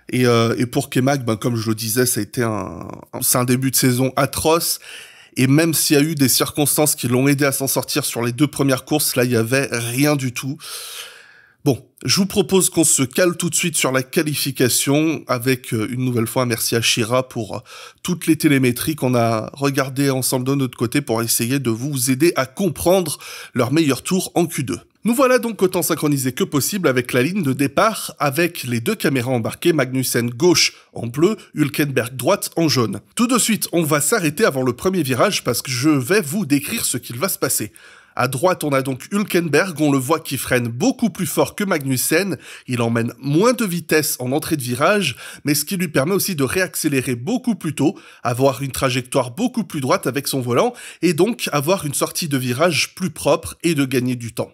Et, euh, pour Kemak, ben, comme je le disais, ça a été un, c'est un début de saison atroce. Et même s'il y a eu des circonstances qui l'ont aidé à s'en sortir sur les deux premières courses, là, il y avait rien du tout. Bon, je vous propose qu'on se cale tout de suite sur la qualification avec euh, une nouvelle fois un merci à Shira pour euh, toutes les télémétries qu'on a regardées ensemble de notre côté pour essayer de vous aider à comprendre leur meilleur tour en Q2. Nous voilà donc autant synchronisés que possible avec la ligne de départ avec les deux caméras embarquées, Magnussen gauche en bleu, Hülkenberg droite en jaune. Tout de suite, on va s'arrêter avant le premier virage parce que je vais vous décrire ce qu'il va se passer. À droite, on a donc Hülkenberg, on le voit qui freine beaucoup plus fort que Magnussen, il emmène moins de vitesse en entrée de virage, mais ce qui lui permet aussi de réaccélérer beaucoup plus tôt, avoir une trajectoire beaucoup plus droite avec son volant, et donc avoir une sortie de virage plus propre et de gagner du temps.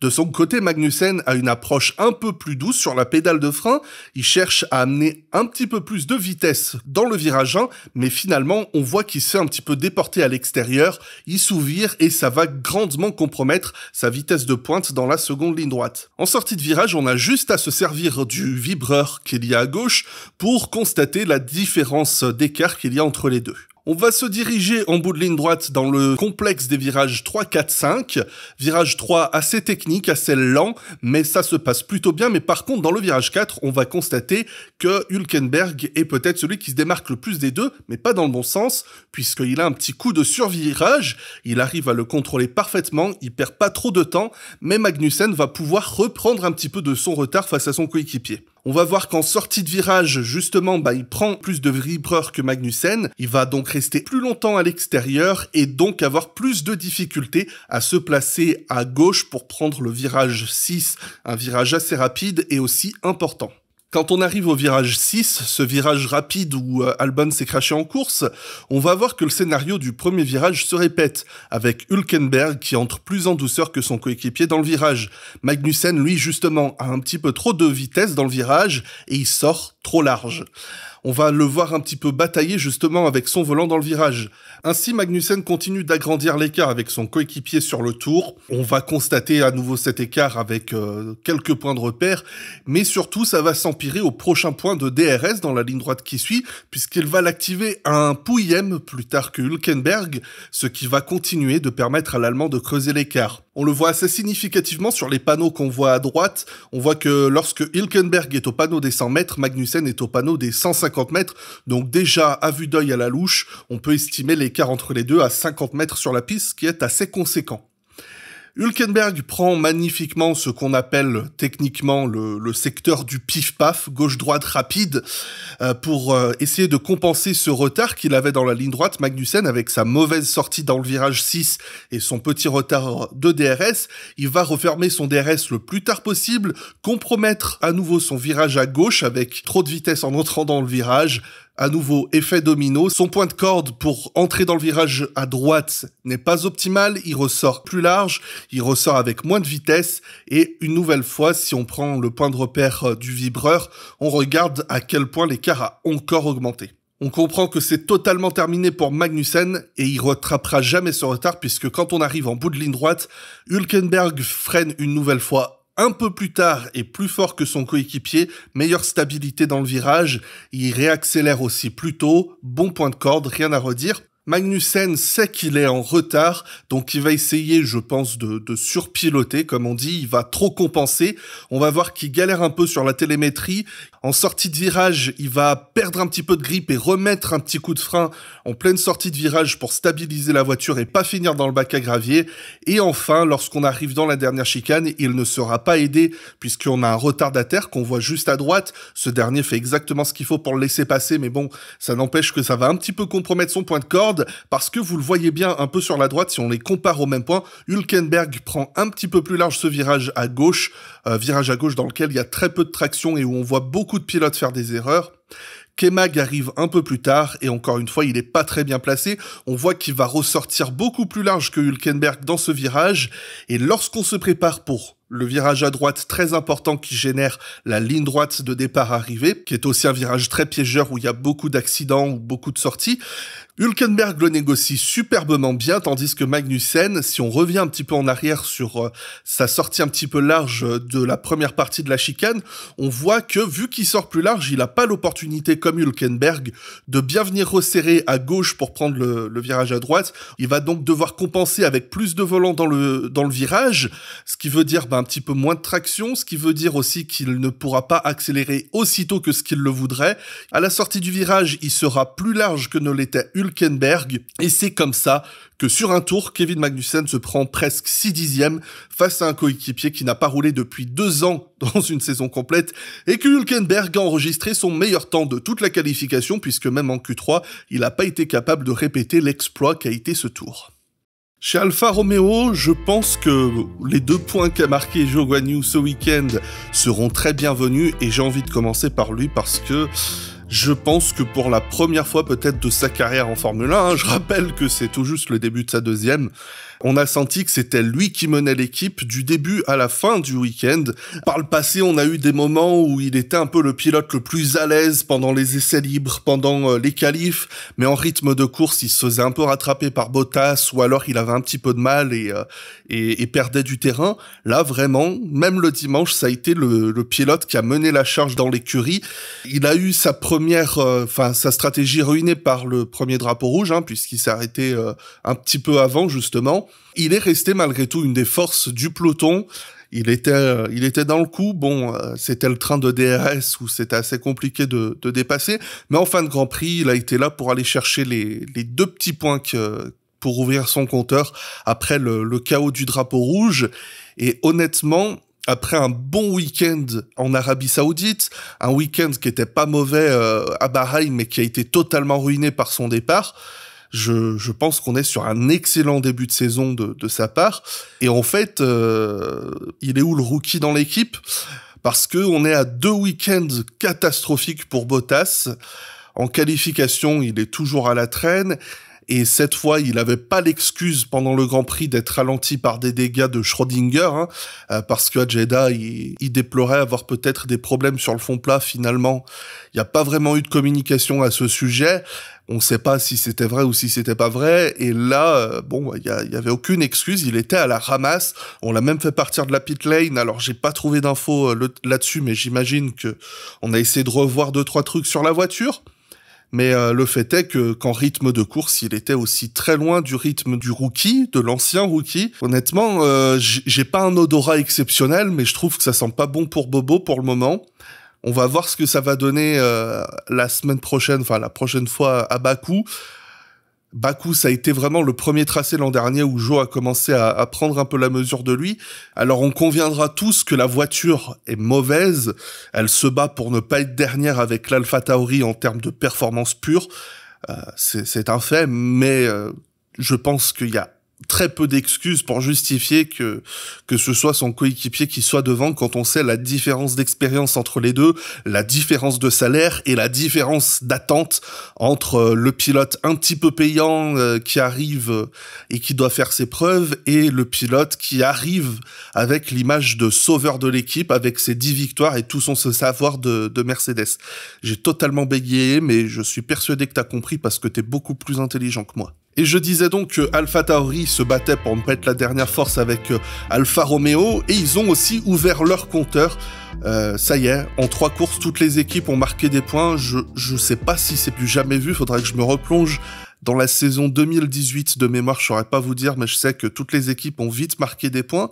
De son côté, Magnussen a une approche un peu plus douce sur la pédale de frein. Il cherche à amener un petit peu plus de vitesse dans le virage 1, mais finalement, on voit qu'il se un petit peu déporté à l'extérieur. Il s'ouvre et ça va grandement compromettre sa vitesse de pointe dans la seconde ligne droite. En sortie de virage, on a juste à se servir du vibreur qu'il y a à gauche pour constater la différence d'écart qu'il y a entre les deux. On va se diriger en bout de ligne droite dans le complexe des virages 3, 4, 5. Virage 3 assez technique, assez lent, mais ça se passe plutôt bien. Mais par contre, dans le virage 4, on va constater que Hülkenberg est peut-être celui qui se démarque le plus des deux, mais pas dans le bon sens, puisqu'il a un petit coup de survirage. Il arrive à le contrôler parfaitement, il perd pas trop de temps, mais Magnussen va pouvoir reprendre un petit peu de son retard face à son coéquipier. On va voir qu'en sortie de virage, justement, bah, il prend plus de vibreur que Magnussen. Il va donc rester plus longtemps à l'extérieur et donc avoir plus de difficultés à se placer à gauche pour prendre le virage 6, un virage assez rapide et aussi important. Quand on arrive au virage 6, ce virage rapide où euh, Albon s'est craché en course, on va voir que le scénario du premier virage se répète, avec Hülkenberg qui entre plus en douceur que son coéquipier dans le virage. Magnussen, lui, justement, a un petit peu trop de vitesse dans le virage et il sort trop large on va le voir un petit peu batailler justement avec son volant dans le virage. Ainsi, Magnussen continue d'agrandir l'écart avec son coéquipier sur le tour. On va constater à nouveau cet écart avec euh, quelques points de repère, mais surtout ça va s'empirer au prochain point de DRS dans la ligne droite qui suit, puisqu'il va l'activer à un Pouillem plus tard que Hülkenberg, ce qui va continuer de permettre à l'Allemand de creuser l'écart. On le voit assez significativement sur les panneaux qu'on voit à droite. On voit que lorsque Hilkenberg est au panneau des 100 mètres, Magnussen est au panneau des 150 mètres. Donc déjà, à vue d'œil à la louche, on peut estimer l'écart entre les deux à 50 mètres sur la piste, ce qui est assez conséquent. Hülkenberg prend magnifiquement ce qu'on appelle techniquement le, secteur du pif-paf, gauche-droite rapide, euh, pour euh, essayer de compenser ce retard qu'il avait dans la ligne droite. Magnussen, avec sa mauvaise sortie dans le virage 6 et son petit retard de DRS, il va refermer son DRS le plus tard possible, compromettre à nouveau son virage à gauche avec trop de vitesse en entrant dans le virage, à nouveau, effet domino, son point de corde pour entrer dans le virage à droite n'est pas optimal, il ressort plus large, il ressort avec moins de vitesse, et une nouvelle fois, si on prend le point de repère euh, du vibreur, on regarde à quel point l'écart a encore augmenté. On comprend que c'est totalement terminé pour Magnussen et il rattrapera jamais ce retard puisque quand on arrive en bout de ligne droite, Hülkenberg freine une nouvelle fois un peu plus tard et plus fort que son coéquipier, meilleure stabilité dans le virage, il réaccélère aussi plus tôt, bon point de corde, rien à redire. Magnussen sait qu'il est en retard, donc il va essayer, je pense, de, surpiloter, comme on dit, il va trop compenser. On va voir qu'il galère un peu sur la télémétrie. En sortie de virage, il va perdre un petit peu de grippe et remettre un petit coup de frein en pleine sortie de virage pour stabiliser la voiture et pas finir dans le bac à gravier. Et enfin, lorsqu'on arrive dans la dernière chicane, il ne sera pas aidé puisqu'on a un retardataire qu'on voit juste à droite. Ce dernier fait exactement ce qu'il faut pour le laisser passer, mais bon, ça n'empêche que ça va un petit peu compromettre son point de corde parce que vous le voyez bien un peu sur la droite, si on les compare au même point, Hülkenberg prend un petit peu plus large ce virage à gauche, euh, virage à gauche dans lequel il y a très peu de traction et où on voit beaucoup de pilotes faire des erreurs. Kemag arrive un peu plus tard et encore une fois, il n'est pas très bien placé. On voit qu'il va ressortir beaucoup plus large que Hülkenberg dans ce virage et lorsqu'on se prépare pour le virage à droite très important qui génère la ligne droite de départ arrivée, qui est aussi un virage très piégeur où il y a beaucoup d'accidents ou beaucoup de sorties. Hülkenberg le négocie superbement bien, tandis que Magnussen, si on revient un petit peu en arrière sur euh, sa sortie un petit peu large de la première partie de la chicane, on voit que vu qu'il sort plus large, il n'a pas l'opportunité comme Hülkenberg de bien venir resserrer à gauche pour prendre le, le, virage à droite. Il va donc devoir compenser avec plus de volant dans le, dans le virage, ce qui veut dire ben, un petit peu moins de traction, ce qui veut dire aussi qu'il ne pourra pas accélérer aussitôt que ce qu'il le voudrait. À la sortie du virage, il sera plus large que ne l'était Hülkenberg, et c'est comme ça que sur un tour, Kevin Magnussen se prend presque 6 dixièmes face à un coéquipier qui n'a pas roulé depuis deux ans dans une saison complète et que Hülkenberg a enregistré son meilleur temps de toute la qualification puisque même en Q3, il n'a pas été capable de répéter l'exploit qu'a été ce tour. Chez Alfa Romeo, je pense que les deux points qu'a marqué Joe Guanyu ce week-end seront très bienvenus et j'ai envie de commencer par lui parce que je pense que pour la première fois peut-être de sa carrière en Formule 1, hein, je rappelle que c'est tout juste le début de sa deuxième, on a senti que c'était lui qui menait l'équipe du début à la fin du week-end. Par le passé, on a eu des moments où il était un peu le pilote le plus à l'aise pendant les essais libres, pendant euh, les qualifs, mais en rythme de course, il se faisait un peu rattraper par Bottas ou alors il avait un petit peu de mal et, euh, et, perdait du terrain. Là, vraiment, même le dimanche, ça a été le, pilote qui a mené la charge dans l'écurie. Il a eu sa première, euh, enfin sa stratégie ruinée par le premier drapeau rouge, hein, puisqu'il s'est arrêté un petit peu avant justement. Il est resté malgré tout une des forces du peloton. Il était, euh, il était dans le coup. Bon, euh, c'était le train de DRS où c'était assez compliqué de, dépasser. Mais en fin de Grand Prix, il a été là pour aller chercher les, deux petits points que, pour ouvrir son compteur après le, chaos du drapeau rouge. Et honnêtement, après un bon week-end en Arabie Saoudite, un week-end qui était pas mauvais euh, à Bahreïn, mais qui a été totalement ruiné par son départ, je, pense qu'on est sur un excellent début de saison de, sa part. Et en fait, euh, il est où le rookie dans l'équipe Parce que on est à deux week-ends catastrophiques pour Bottas. En qualification, il est toujours à la traîne. Et cette fois, il n'avait pas l'excuse pendant le Grand Prix d'être ralenti par des dégâts de Schrödinger, hein, euh, parce que il, déplorait avoir peut-être des problèmes sur le fond plat. Finalement, il n'y a pas vraiment eu de communication à ce sujet. On ne sait pas si c'était vrai ou si c'était pas vrai. Et là, euh, bon, il n'y avait aucune excuse. Il était à la ramasse. On l'a même fait partir de la pit lane. Alors, j'ai pas trouvé d'infos euh, là-dessus, mais j'imagine que on a essayé de revoir deux trois trucs sur la voiture. Mais euh, le fait est que qu'en rythme de course, il était aussi très loin du rythme du rookie, de l'ancien rookie. Honnêtement, euh, j'ai pas un odorat exceptionnel, mais je trouve que ça sent pas bon pour Bobo pour le moment. On va voir ce que ça va donner euh, la semaine prochaine, enfin la prochaine fois à Baku. Baku, ça a été vraiment le premier tracé l'an dernier où Joe a commencé à, prendre un peu la mesure de lui. Alors on conviendra tous que la voiture est mauvaise, elle se bat pour ne pas être dernière avec l'Alpha Tauri en termes de performance pure, euh, c'est un fait, mais euh, je pense qu'il y a très peu d'excuses pour justifier que que ce soit son coéquipier qui soit devant quand on sait la différence d'expérience entre les deux, la différence de salaire et la différence d'attente entre euh, le pilote un petit peu payant euh, qui arrive euh, et qui doit faire ses preuves et le pilote qui arrive avec l'image de sauveur de l'équipe avec ses dix victoires et tout son savoir de, de Mercedes. J'ai totalement bégayé mais je suis persuadé que tu as compris parce que tu es beaucoup plus intelligent que moi. Et je disais donc que Alpha Tauri se battait pour ne être la dernière force avec euh, Alpha Romeo, et ils ont aussi ouvert leur compteur. Euh, ça y est, en trois courses, toutes les équipes ont marqué des points. Je ne sais pas si c'est plus jamais vu, faudrait que je me replonge dans la saison 2018 de mémoire, je saurais pas vous dire, mais je sais que toutes les équipes ont vite marqué des points.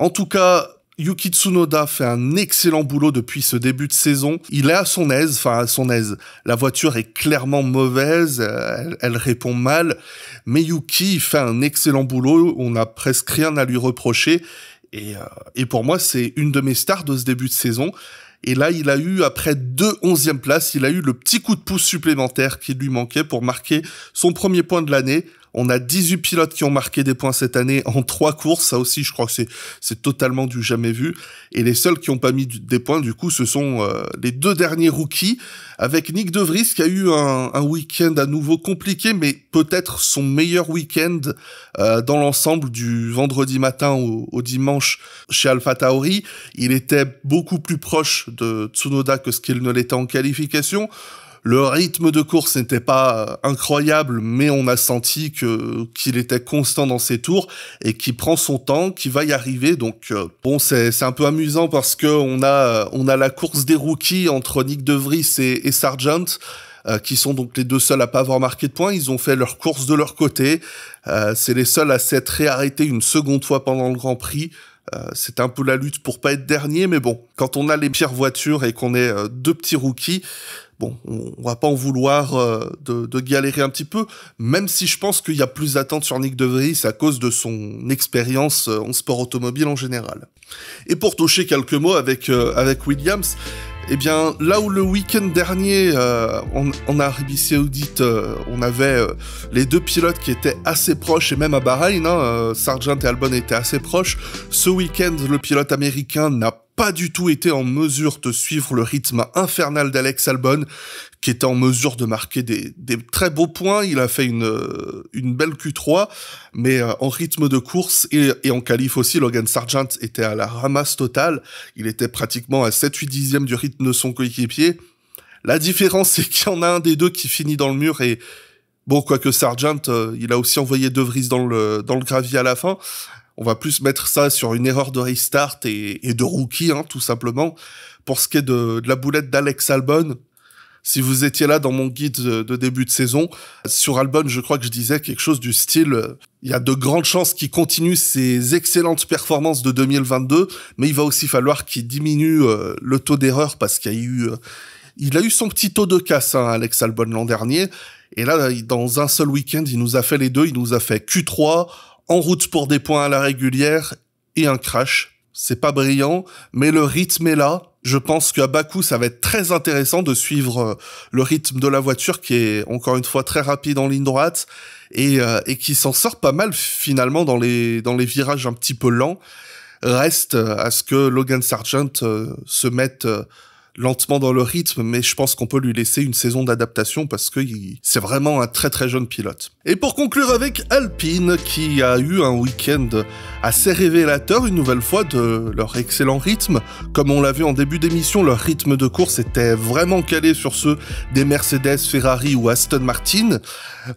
En tout cas, Yuki Tsunoda fait un excellent boulot depuis ce début de saison. Il est à son aise, enfin à son aise. La voiture est clairement mauvaise, euh, elle, répond mal, mais Yuki fait un excellent boulot, on n'a presque rien à lui reprocher. Et, euh, et pour moi, c'est une de mes stars de ce début de saison. Et là, il a eu, après deux onzièmes places, il a eu le petit coup de pouce supplémentaire qui lui manquait pour marquer son premier point de l'année. On a 18 pilotes qui ont marqué des points cette année en trois courses. Ça aussi, je crois que c'est totalement du jamais vu. Et les seuls qui n'ont pas mis des points, du coup, ce sont euh, les deux derniers rookies, avec Nick De Vries qui a eu un, week-end à nouveau compliqué, mais peut-être son meilleur week-end euh, dans l'ensemble du vendredi matin au, au dimanche chez Alpha Tauri. Il était beaucoup plus proche de Tsunoda que ce qu'il ne l'était en qualification. Le rythme de course n'était pas euh, incroyable, mais on a senti que qu'il était constant dans ses tours et qu'il prend son temps, qu'il va y arriver. Donc euh, bon, c'est c'est un peu amusant parce que on a euh, on a la course des rookies entre Nick De Vries et, Sargent. qui sont donc les deux seuls à pas avoir marqué de points. Ils ont fait leur course de leur côté. c'est les seuls à s'être réarrêtés une seconde fois pendant le Grand Prix. Euh, c'est un peu la lutte pour pas être dernier, mais bon, quand on a les pires voitures et qu'on est euh, deux petits rookies, bon, on, va pas en vouloir euh, de, de, galérer un petit peu, même si je pense qu'il y a plus d'attente sur Nick De à cause de son expérience en sport automobile en général. Et pour toucher quelques mots avec, avec Williams, eh bien, là où le week-end dernier, euh, en, Arabie Saoudite, euh, on avait euh, les deux pilotes qui étaient assez proches, et même à Bahreïn, hein, Sargent et Albon étaient assez proches. Ce week-end, le pilote américain n'a pas du tout été en mesure de suivre le rythme infernal d'Alex Albon, qui était en mesure de marquer des, très beaux points. Il a fait une, euh, une belle Q3, mais euh, en rythme de course et, en qualif aussi, Logan Sargent était à la ramasse totale. Il était pratiquement à 7-8 dixièmes du rythme de son coéquipier. La différence, c'est qu'il y en a un des deux qui finit dans le mur et, Bon, quoique Sargent, euh, il a aussi envoyé De Vries dans le, dans le gravier à la fin, on va plus mettre ça sur une erreur de restart et, de rookie, hein, tout simplement. Pour ce qui est de, la boulette d'Alex Albon, si vous étiez là dans mon guide de début de saison, sur Albon, je crois que je disais quelque chose du style il y a de grandes chances qu'il continue ses excellentes performances de 2022, mais il va aussi falloir qu'il diminue euh, le taux d'erreur parce qu'il y a eu euh, il a eu son petit taux de casse, hein, Alex Albon l'an dernier. Et là, dans un seul week-end, il nous a fait les deux. Il nous a fait Q3 en route pour des points à la régulière et un crash. C'est pas brillant, mais le rythme est là. Je pense qu'à Bakou, ça va être très intéressant de suivre euh, le rythme de la voiture qui est encore une fois très rapide en ligne droite euh, et, qui s'en sort pas mal finalement dans les, dans les virages un petit peu lents. Reste à ce que Logan Sargent euh, se mette lentement dans le rythme, mais je pense qu'on peut lui laisser une saison d'adaptation parce que c'est vraiment un très très jeune pilote. Et pour conclure avec Alpine, qui a eu un week-end assez révélateur une nouvelle fois de leur excellent rythme. Comme on l'a vu en début d'émission, leur rythme de course était vraiment calé sur ceux des Mercedes, Ferrari ou Aston Martin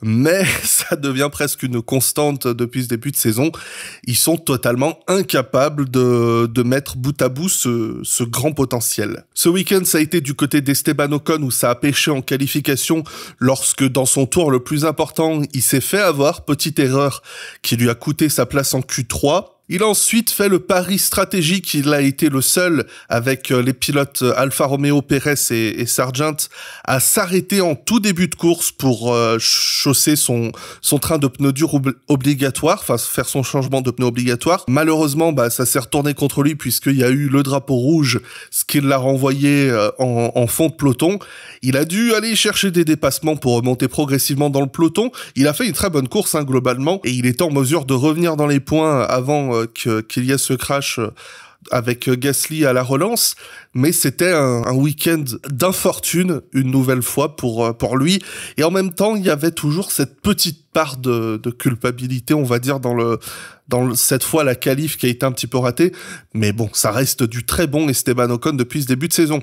mais ça devient presque une constante depuis ce début de saison. Ils sont totalement incapables de, de mettre bout à bout ce, ce grand potentiel. Ce week-end, ça a été du côté d'Esteban Ocon où ça a pêché en qualification lorsque dans son tour le plus important, il s'est fait avoir, petite erreur qui lui a coûté sa place en Q3. Il a ensuite fait le pari stratégique, il a été le seul avec euh, les pilotes euh, Alfa Romeo Pérez et, Sargent à s'arrêter en tout début de course pour euh, chausser son, son train de pneus durs obligatoires, obligatoire, enfin faire son changement de pneus obligatoire. Malheureusement, bah, ça s'est retourné contre lui puisqu'il y a eu le drapeau rouge, ce qui l'a renvoyé en, fond de peloton. Il a dû aller chercher des dépassements pour remonter progressivement dans le peloton. Il a fait une très bonne course hein, globalement et il est en mesure de revenir dans les points avant... Euh, qu'il y ait ce crash euh, avec euh, Gasly à la relance, mais c'était un, week-end d'infortune une nouvelle fois pour pour lui. Et en même temps, il y avait toujours cette petite part de, culpabilité, on va dire dans le dans cette fois la qualif qui a été un petit peu ratée. Mais bon, ça reste du très bon Esteban Ocon depuis ce début de saison.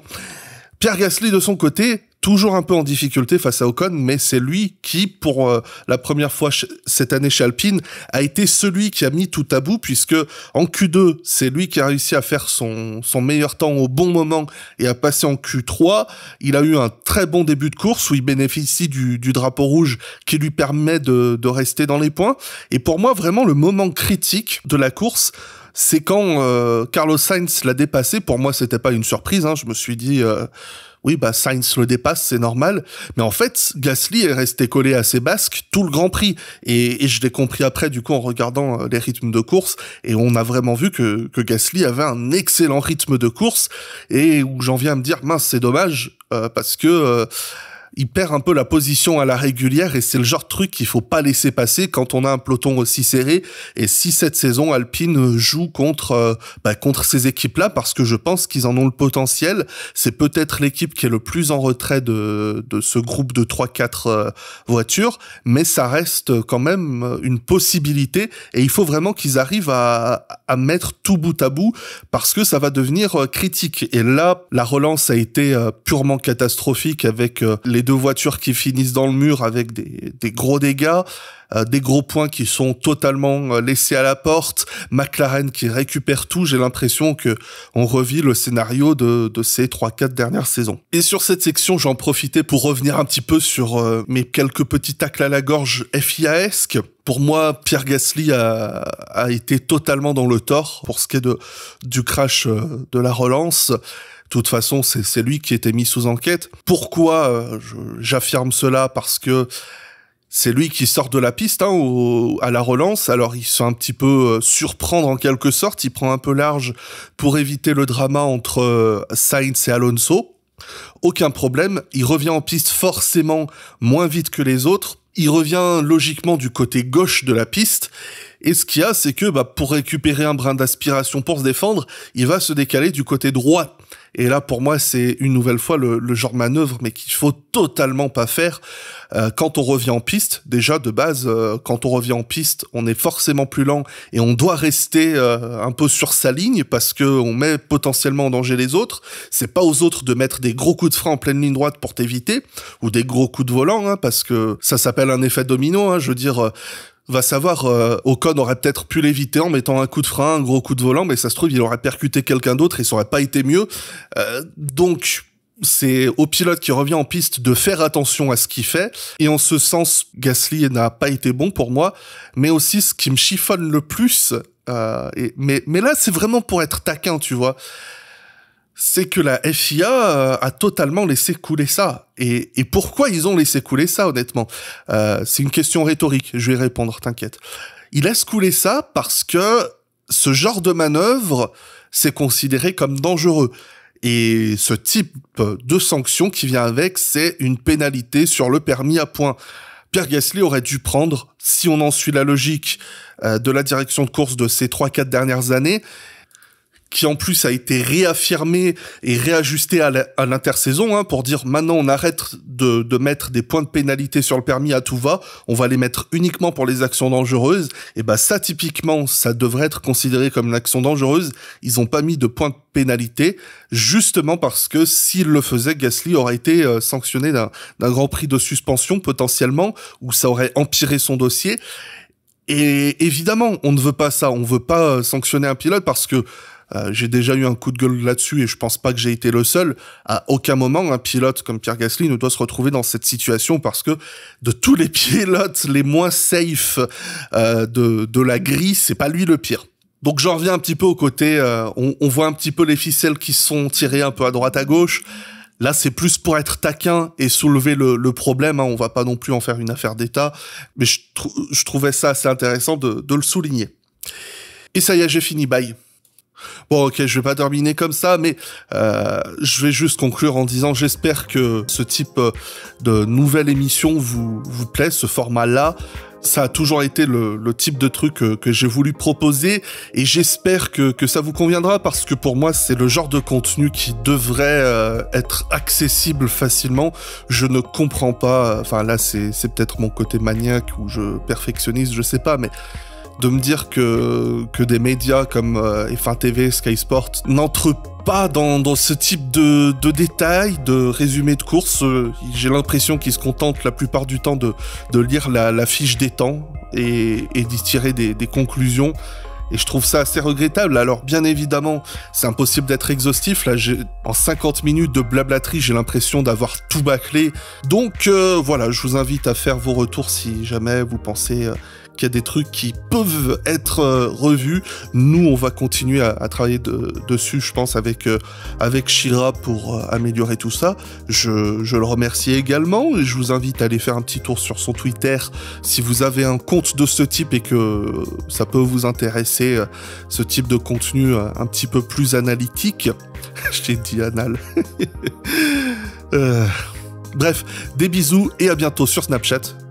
Pierre Gasly de son côté, toujours un peu en difficulté face à Ocon, mais c'est lui qui, pour euh, la première fois cette année chez Alpine, a été celui qui a mis tout à bout, puisque en Q2, c'est lui qui a réussi à faire son, meilleur temps au bon moment et à passer en Q3. Il a eu un très bon début de course où il bénéficie du, drapeau rouge qui lui permet de, rester dans les points. Et pour moi, vraiment, le moment critique de la course, c'est quand euh, Carlos Sainz l'a dépassé. Pour moi, c'était pas une surprise. Hein. Je me suis dit, euh, oui, bah Sainz le dépasse, c'est normal. Mais en fait, Gasly est resté collé à ses basques tout le Grand Prix. Et, je l'ai compris après, du coup, en regardant euh, les rythmes de course. Et on a vraiment vu que, que Gasly avait un excellent rythme de course. Et où j'en viens à me dire, mince, c'est dommage, euh, parce que... Euh, il perd un peu la position à la régulière et c'est le genre de truc qu'il faut pas laisser passer quand on a un peloton aussi serré. Et si cette saison Alpine joue contre euh, bah, contre ces équipes-là, parce que je pense qu'ils en ont le potentiel, c'est peut-être l'équipe qui est le plus en retrait de, de ce groupe de 3-4 euh, voitures, mais ça reste quand même une possibilité et il faut vraiment qu'ils arrivent à, à mettre tout bout à bout parce que ça va devenir euh, critique. Et là, la relance a été purement catastrophique avec les deux voitures qui finissent dans le mur avec des, gros dégâts, euh, des gros points qui sont totalement euh, laissés à la porte, McLaren qui récupère tout, j'ai l'impression que on revit le scénario de, ces 3-4 dernières saisons. Et sur cette section, j'en profitais pour revenir un petit peu sur euh, mes quelques petits tacles à la gorge FIA-esque. Pour moi, Pierre Gasly a, été totalement dans le tort pour ce qui est du crash de la relance toute façon, c'est lui qui était mis sous enquête. Pourquoi euh, j'affirme cela Parce que c'est lui qui sort de la piste hein, à la relance. Alors il se fait un petit peu euh, surprendre en quelque sorte. Il prend un peu large pour éviter le drama entre euh, Sainz et Alonso. Aucun problème. Il revient en piste forcément moins vite que les autres. Il revient logiquement du côté gauche de la piste. Et ce qu'il y a, c'est que bah, pour récupérer un brin d'aspiration pour se défendre, il va se décaler du côté droit. Et là, pour moi, c'est une nouvelle fois le, genre de manœuvre, mais qu'il faut totalement pas faire euh, quand on revient en piste. Déjà, de base, euh, quand on revient en piste, on est forcément plus lent et on doit rester euh, un peu sur sa ligne parce que on met potentiellement en danger les autres. C'est pas aux autres de mettre des gros coups de frein en pleine ligne droite pour t'éviter ou des gros coups de volant, hein, parce que ça s'appelle un effet domino. Hein. je veux dire, va savoir, euh, Ocon aurait peut-être pu l'éviter en mettant un coup de frein, un gros coup de volant, mais ça se trouve, il aurait percuté quelqu'un d'autre et ça aurait pas été mieux. Euh, donc, c'est au pilote qui revient en piste de faire attention à ce qu'il fait. Et en ce sens, Gasly n'a pas été bon pour moi. Mais aussi, ce qui me chiffonne le plus, euh, mais là, c'est vraiment pour être taquin, tu vois c'est que la FIA euh, a totalement laissé couler ça. Et, pourquoi ils ont laissé couler ça, honnêtement euh, C'est une question rhétorique, je vais répondre, t'inquiète. Ils laissent couler ça parce que ce genre de manœuvre, c'est considéré comme dangereux. Et ce type de sanction qui vient avec, c'est une pénalité sur le permis à points. Pierre Gasly aurait dû prendre, si on en suit la logique euh, de la direction de course de ces 3-4 dernières années, qui en plus a été réaffirmé et réajusté à l'intersaison, hein, pour dire maintenant on arrête de, mettre des points de pénalité sur le permis à tout va, on va les mettre uniquement pour les actions dangereuses, et bah ça typiquement ça devrait être considéré comme une action dangereuse, ils n'ont pas mis de points de pénalité, justement parce que s'ils le faisaient, Gasly aurait été euh, sanctionné d'un grand prix de suspension potentiellement, où ça aurait empiré son dossier. Et évidemment, on ne veut pas ça, on veut pas euh, sanctionner un pilote parce que euh, j'ai déjà eu un coup de gueule là-dessus et je pense pas que j'ai été le seul. À aucun moment, un pilote comme Pierre Gasly ne doit se retrouver dans cette situation parce que de tous les pilotes les moins safe euh, de, la grille, c'est pas lui le pire. Donc j'en reviens un petit peu au côté, euh, on, voit un petit peu les ficelles qui sont tirées un peu à droite à gauche. Là, c'est plus pour être taquin et soulever le, problème. Hein. On va pas non plus en faire une affaire d'État, mais je, trouvais ça assez intéressant de, de le souligner. Et ça y est, j'ai fini. Bye. Bon, ok, je vais pas terminer comme ça, mais euh, je vais juste conclure en disant j'espère que ce type euh, de nouvelle émission vous, vous plaît, ce format-là. Ça a toujours été le, type de truc que, j'ai voulu proposer et j'espère que, que, ça vous conviendra parce que pour moi c'est le genre de contenu qui devrait euh, être accessible facilement. Je ne comprends pas, enfin là c'est peut-être mon côté maniaque ou je perfectionniste, je sais pas, mais de me dire que, que des médias comme euh, F1 TV, Sky Sport n'entrent pas dans, ce type de, de détails, de résumés de course. Euh, j'ai l'impression qu'ils se contentent la plupart du temps de, lire la, fiche des temps et, d'y tirer des, conclusions. Et je trouve ça assez regrettable. Alors, bien évidemment, c'est impossible d'être exhaustif. Là, en 50 minutes de blablaterie, j'ai l'impression d'avoir tout bâclé. Donc, euh, voilà, je vous invite à faire vos retours si jamais vous pensez qu'il y a des trucs qui peuvent être euh, revus. Nous, on va continuer à, travailler dessus, je pense, avec, euh, avec Shira pour euh, améliorer tout ça. Je, je, le remercie également. et Je vous invite à aller faire un petit tour sur son Twitter si vous avez un compte de ce type et que ça peut vous intéresser, ce type de contenu un petit peu plus analytique. je t'ai dit anal. Bref, des bisous et à bientôt sur Snapchat.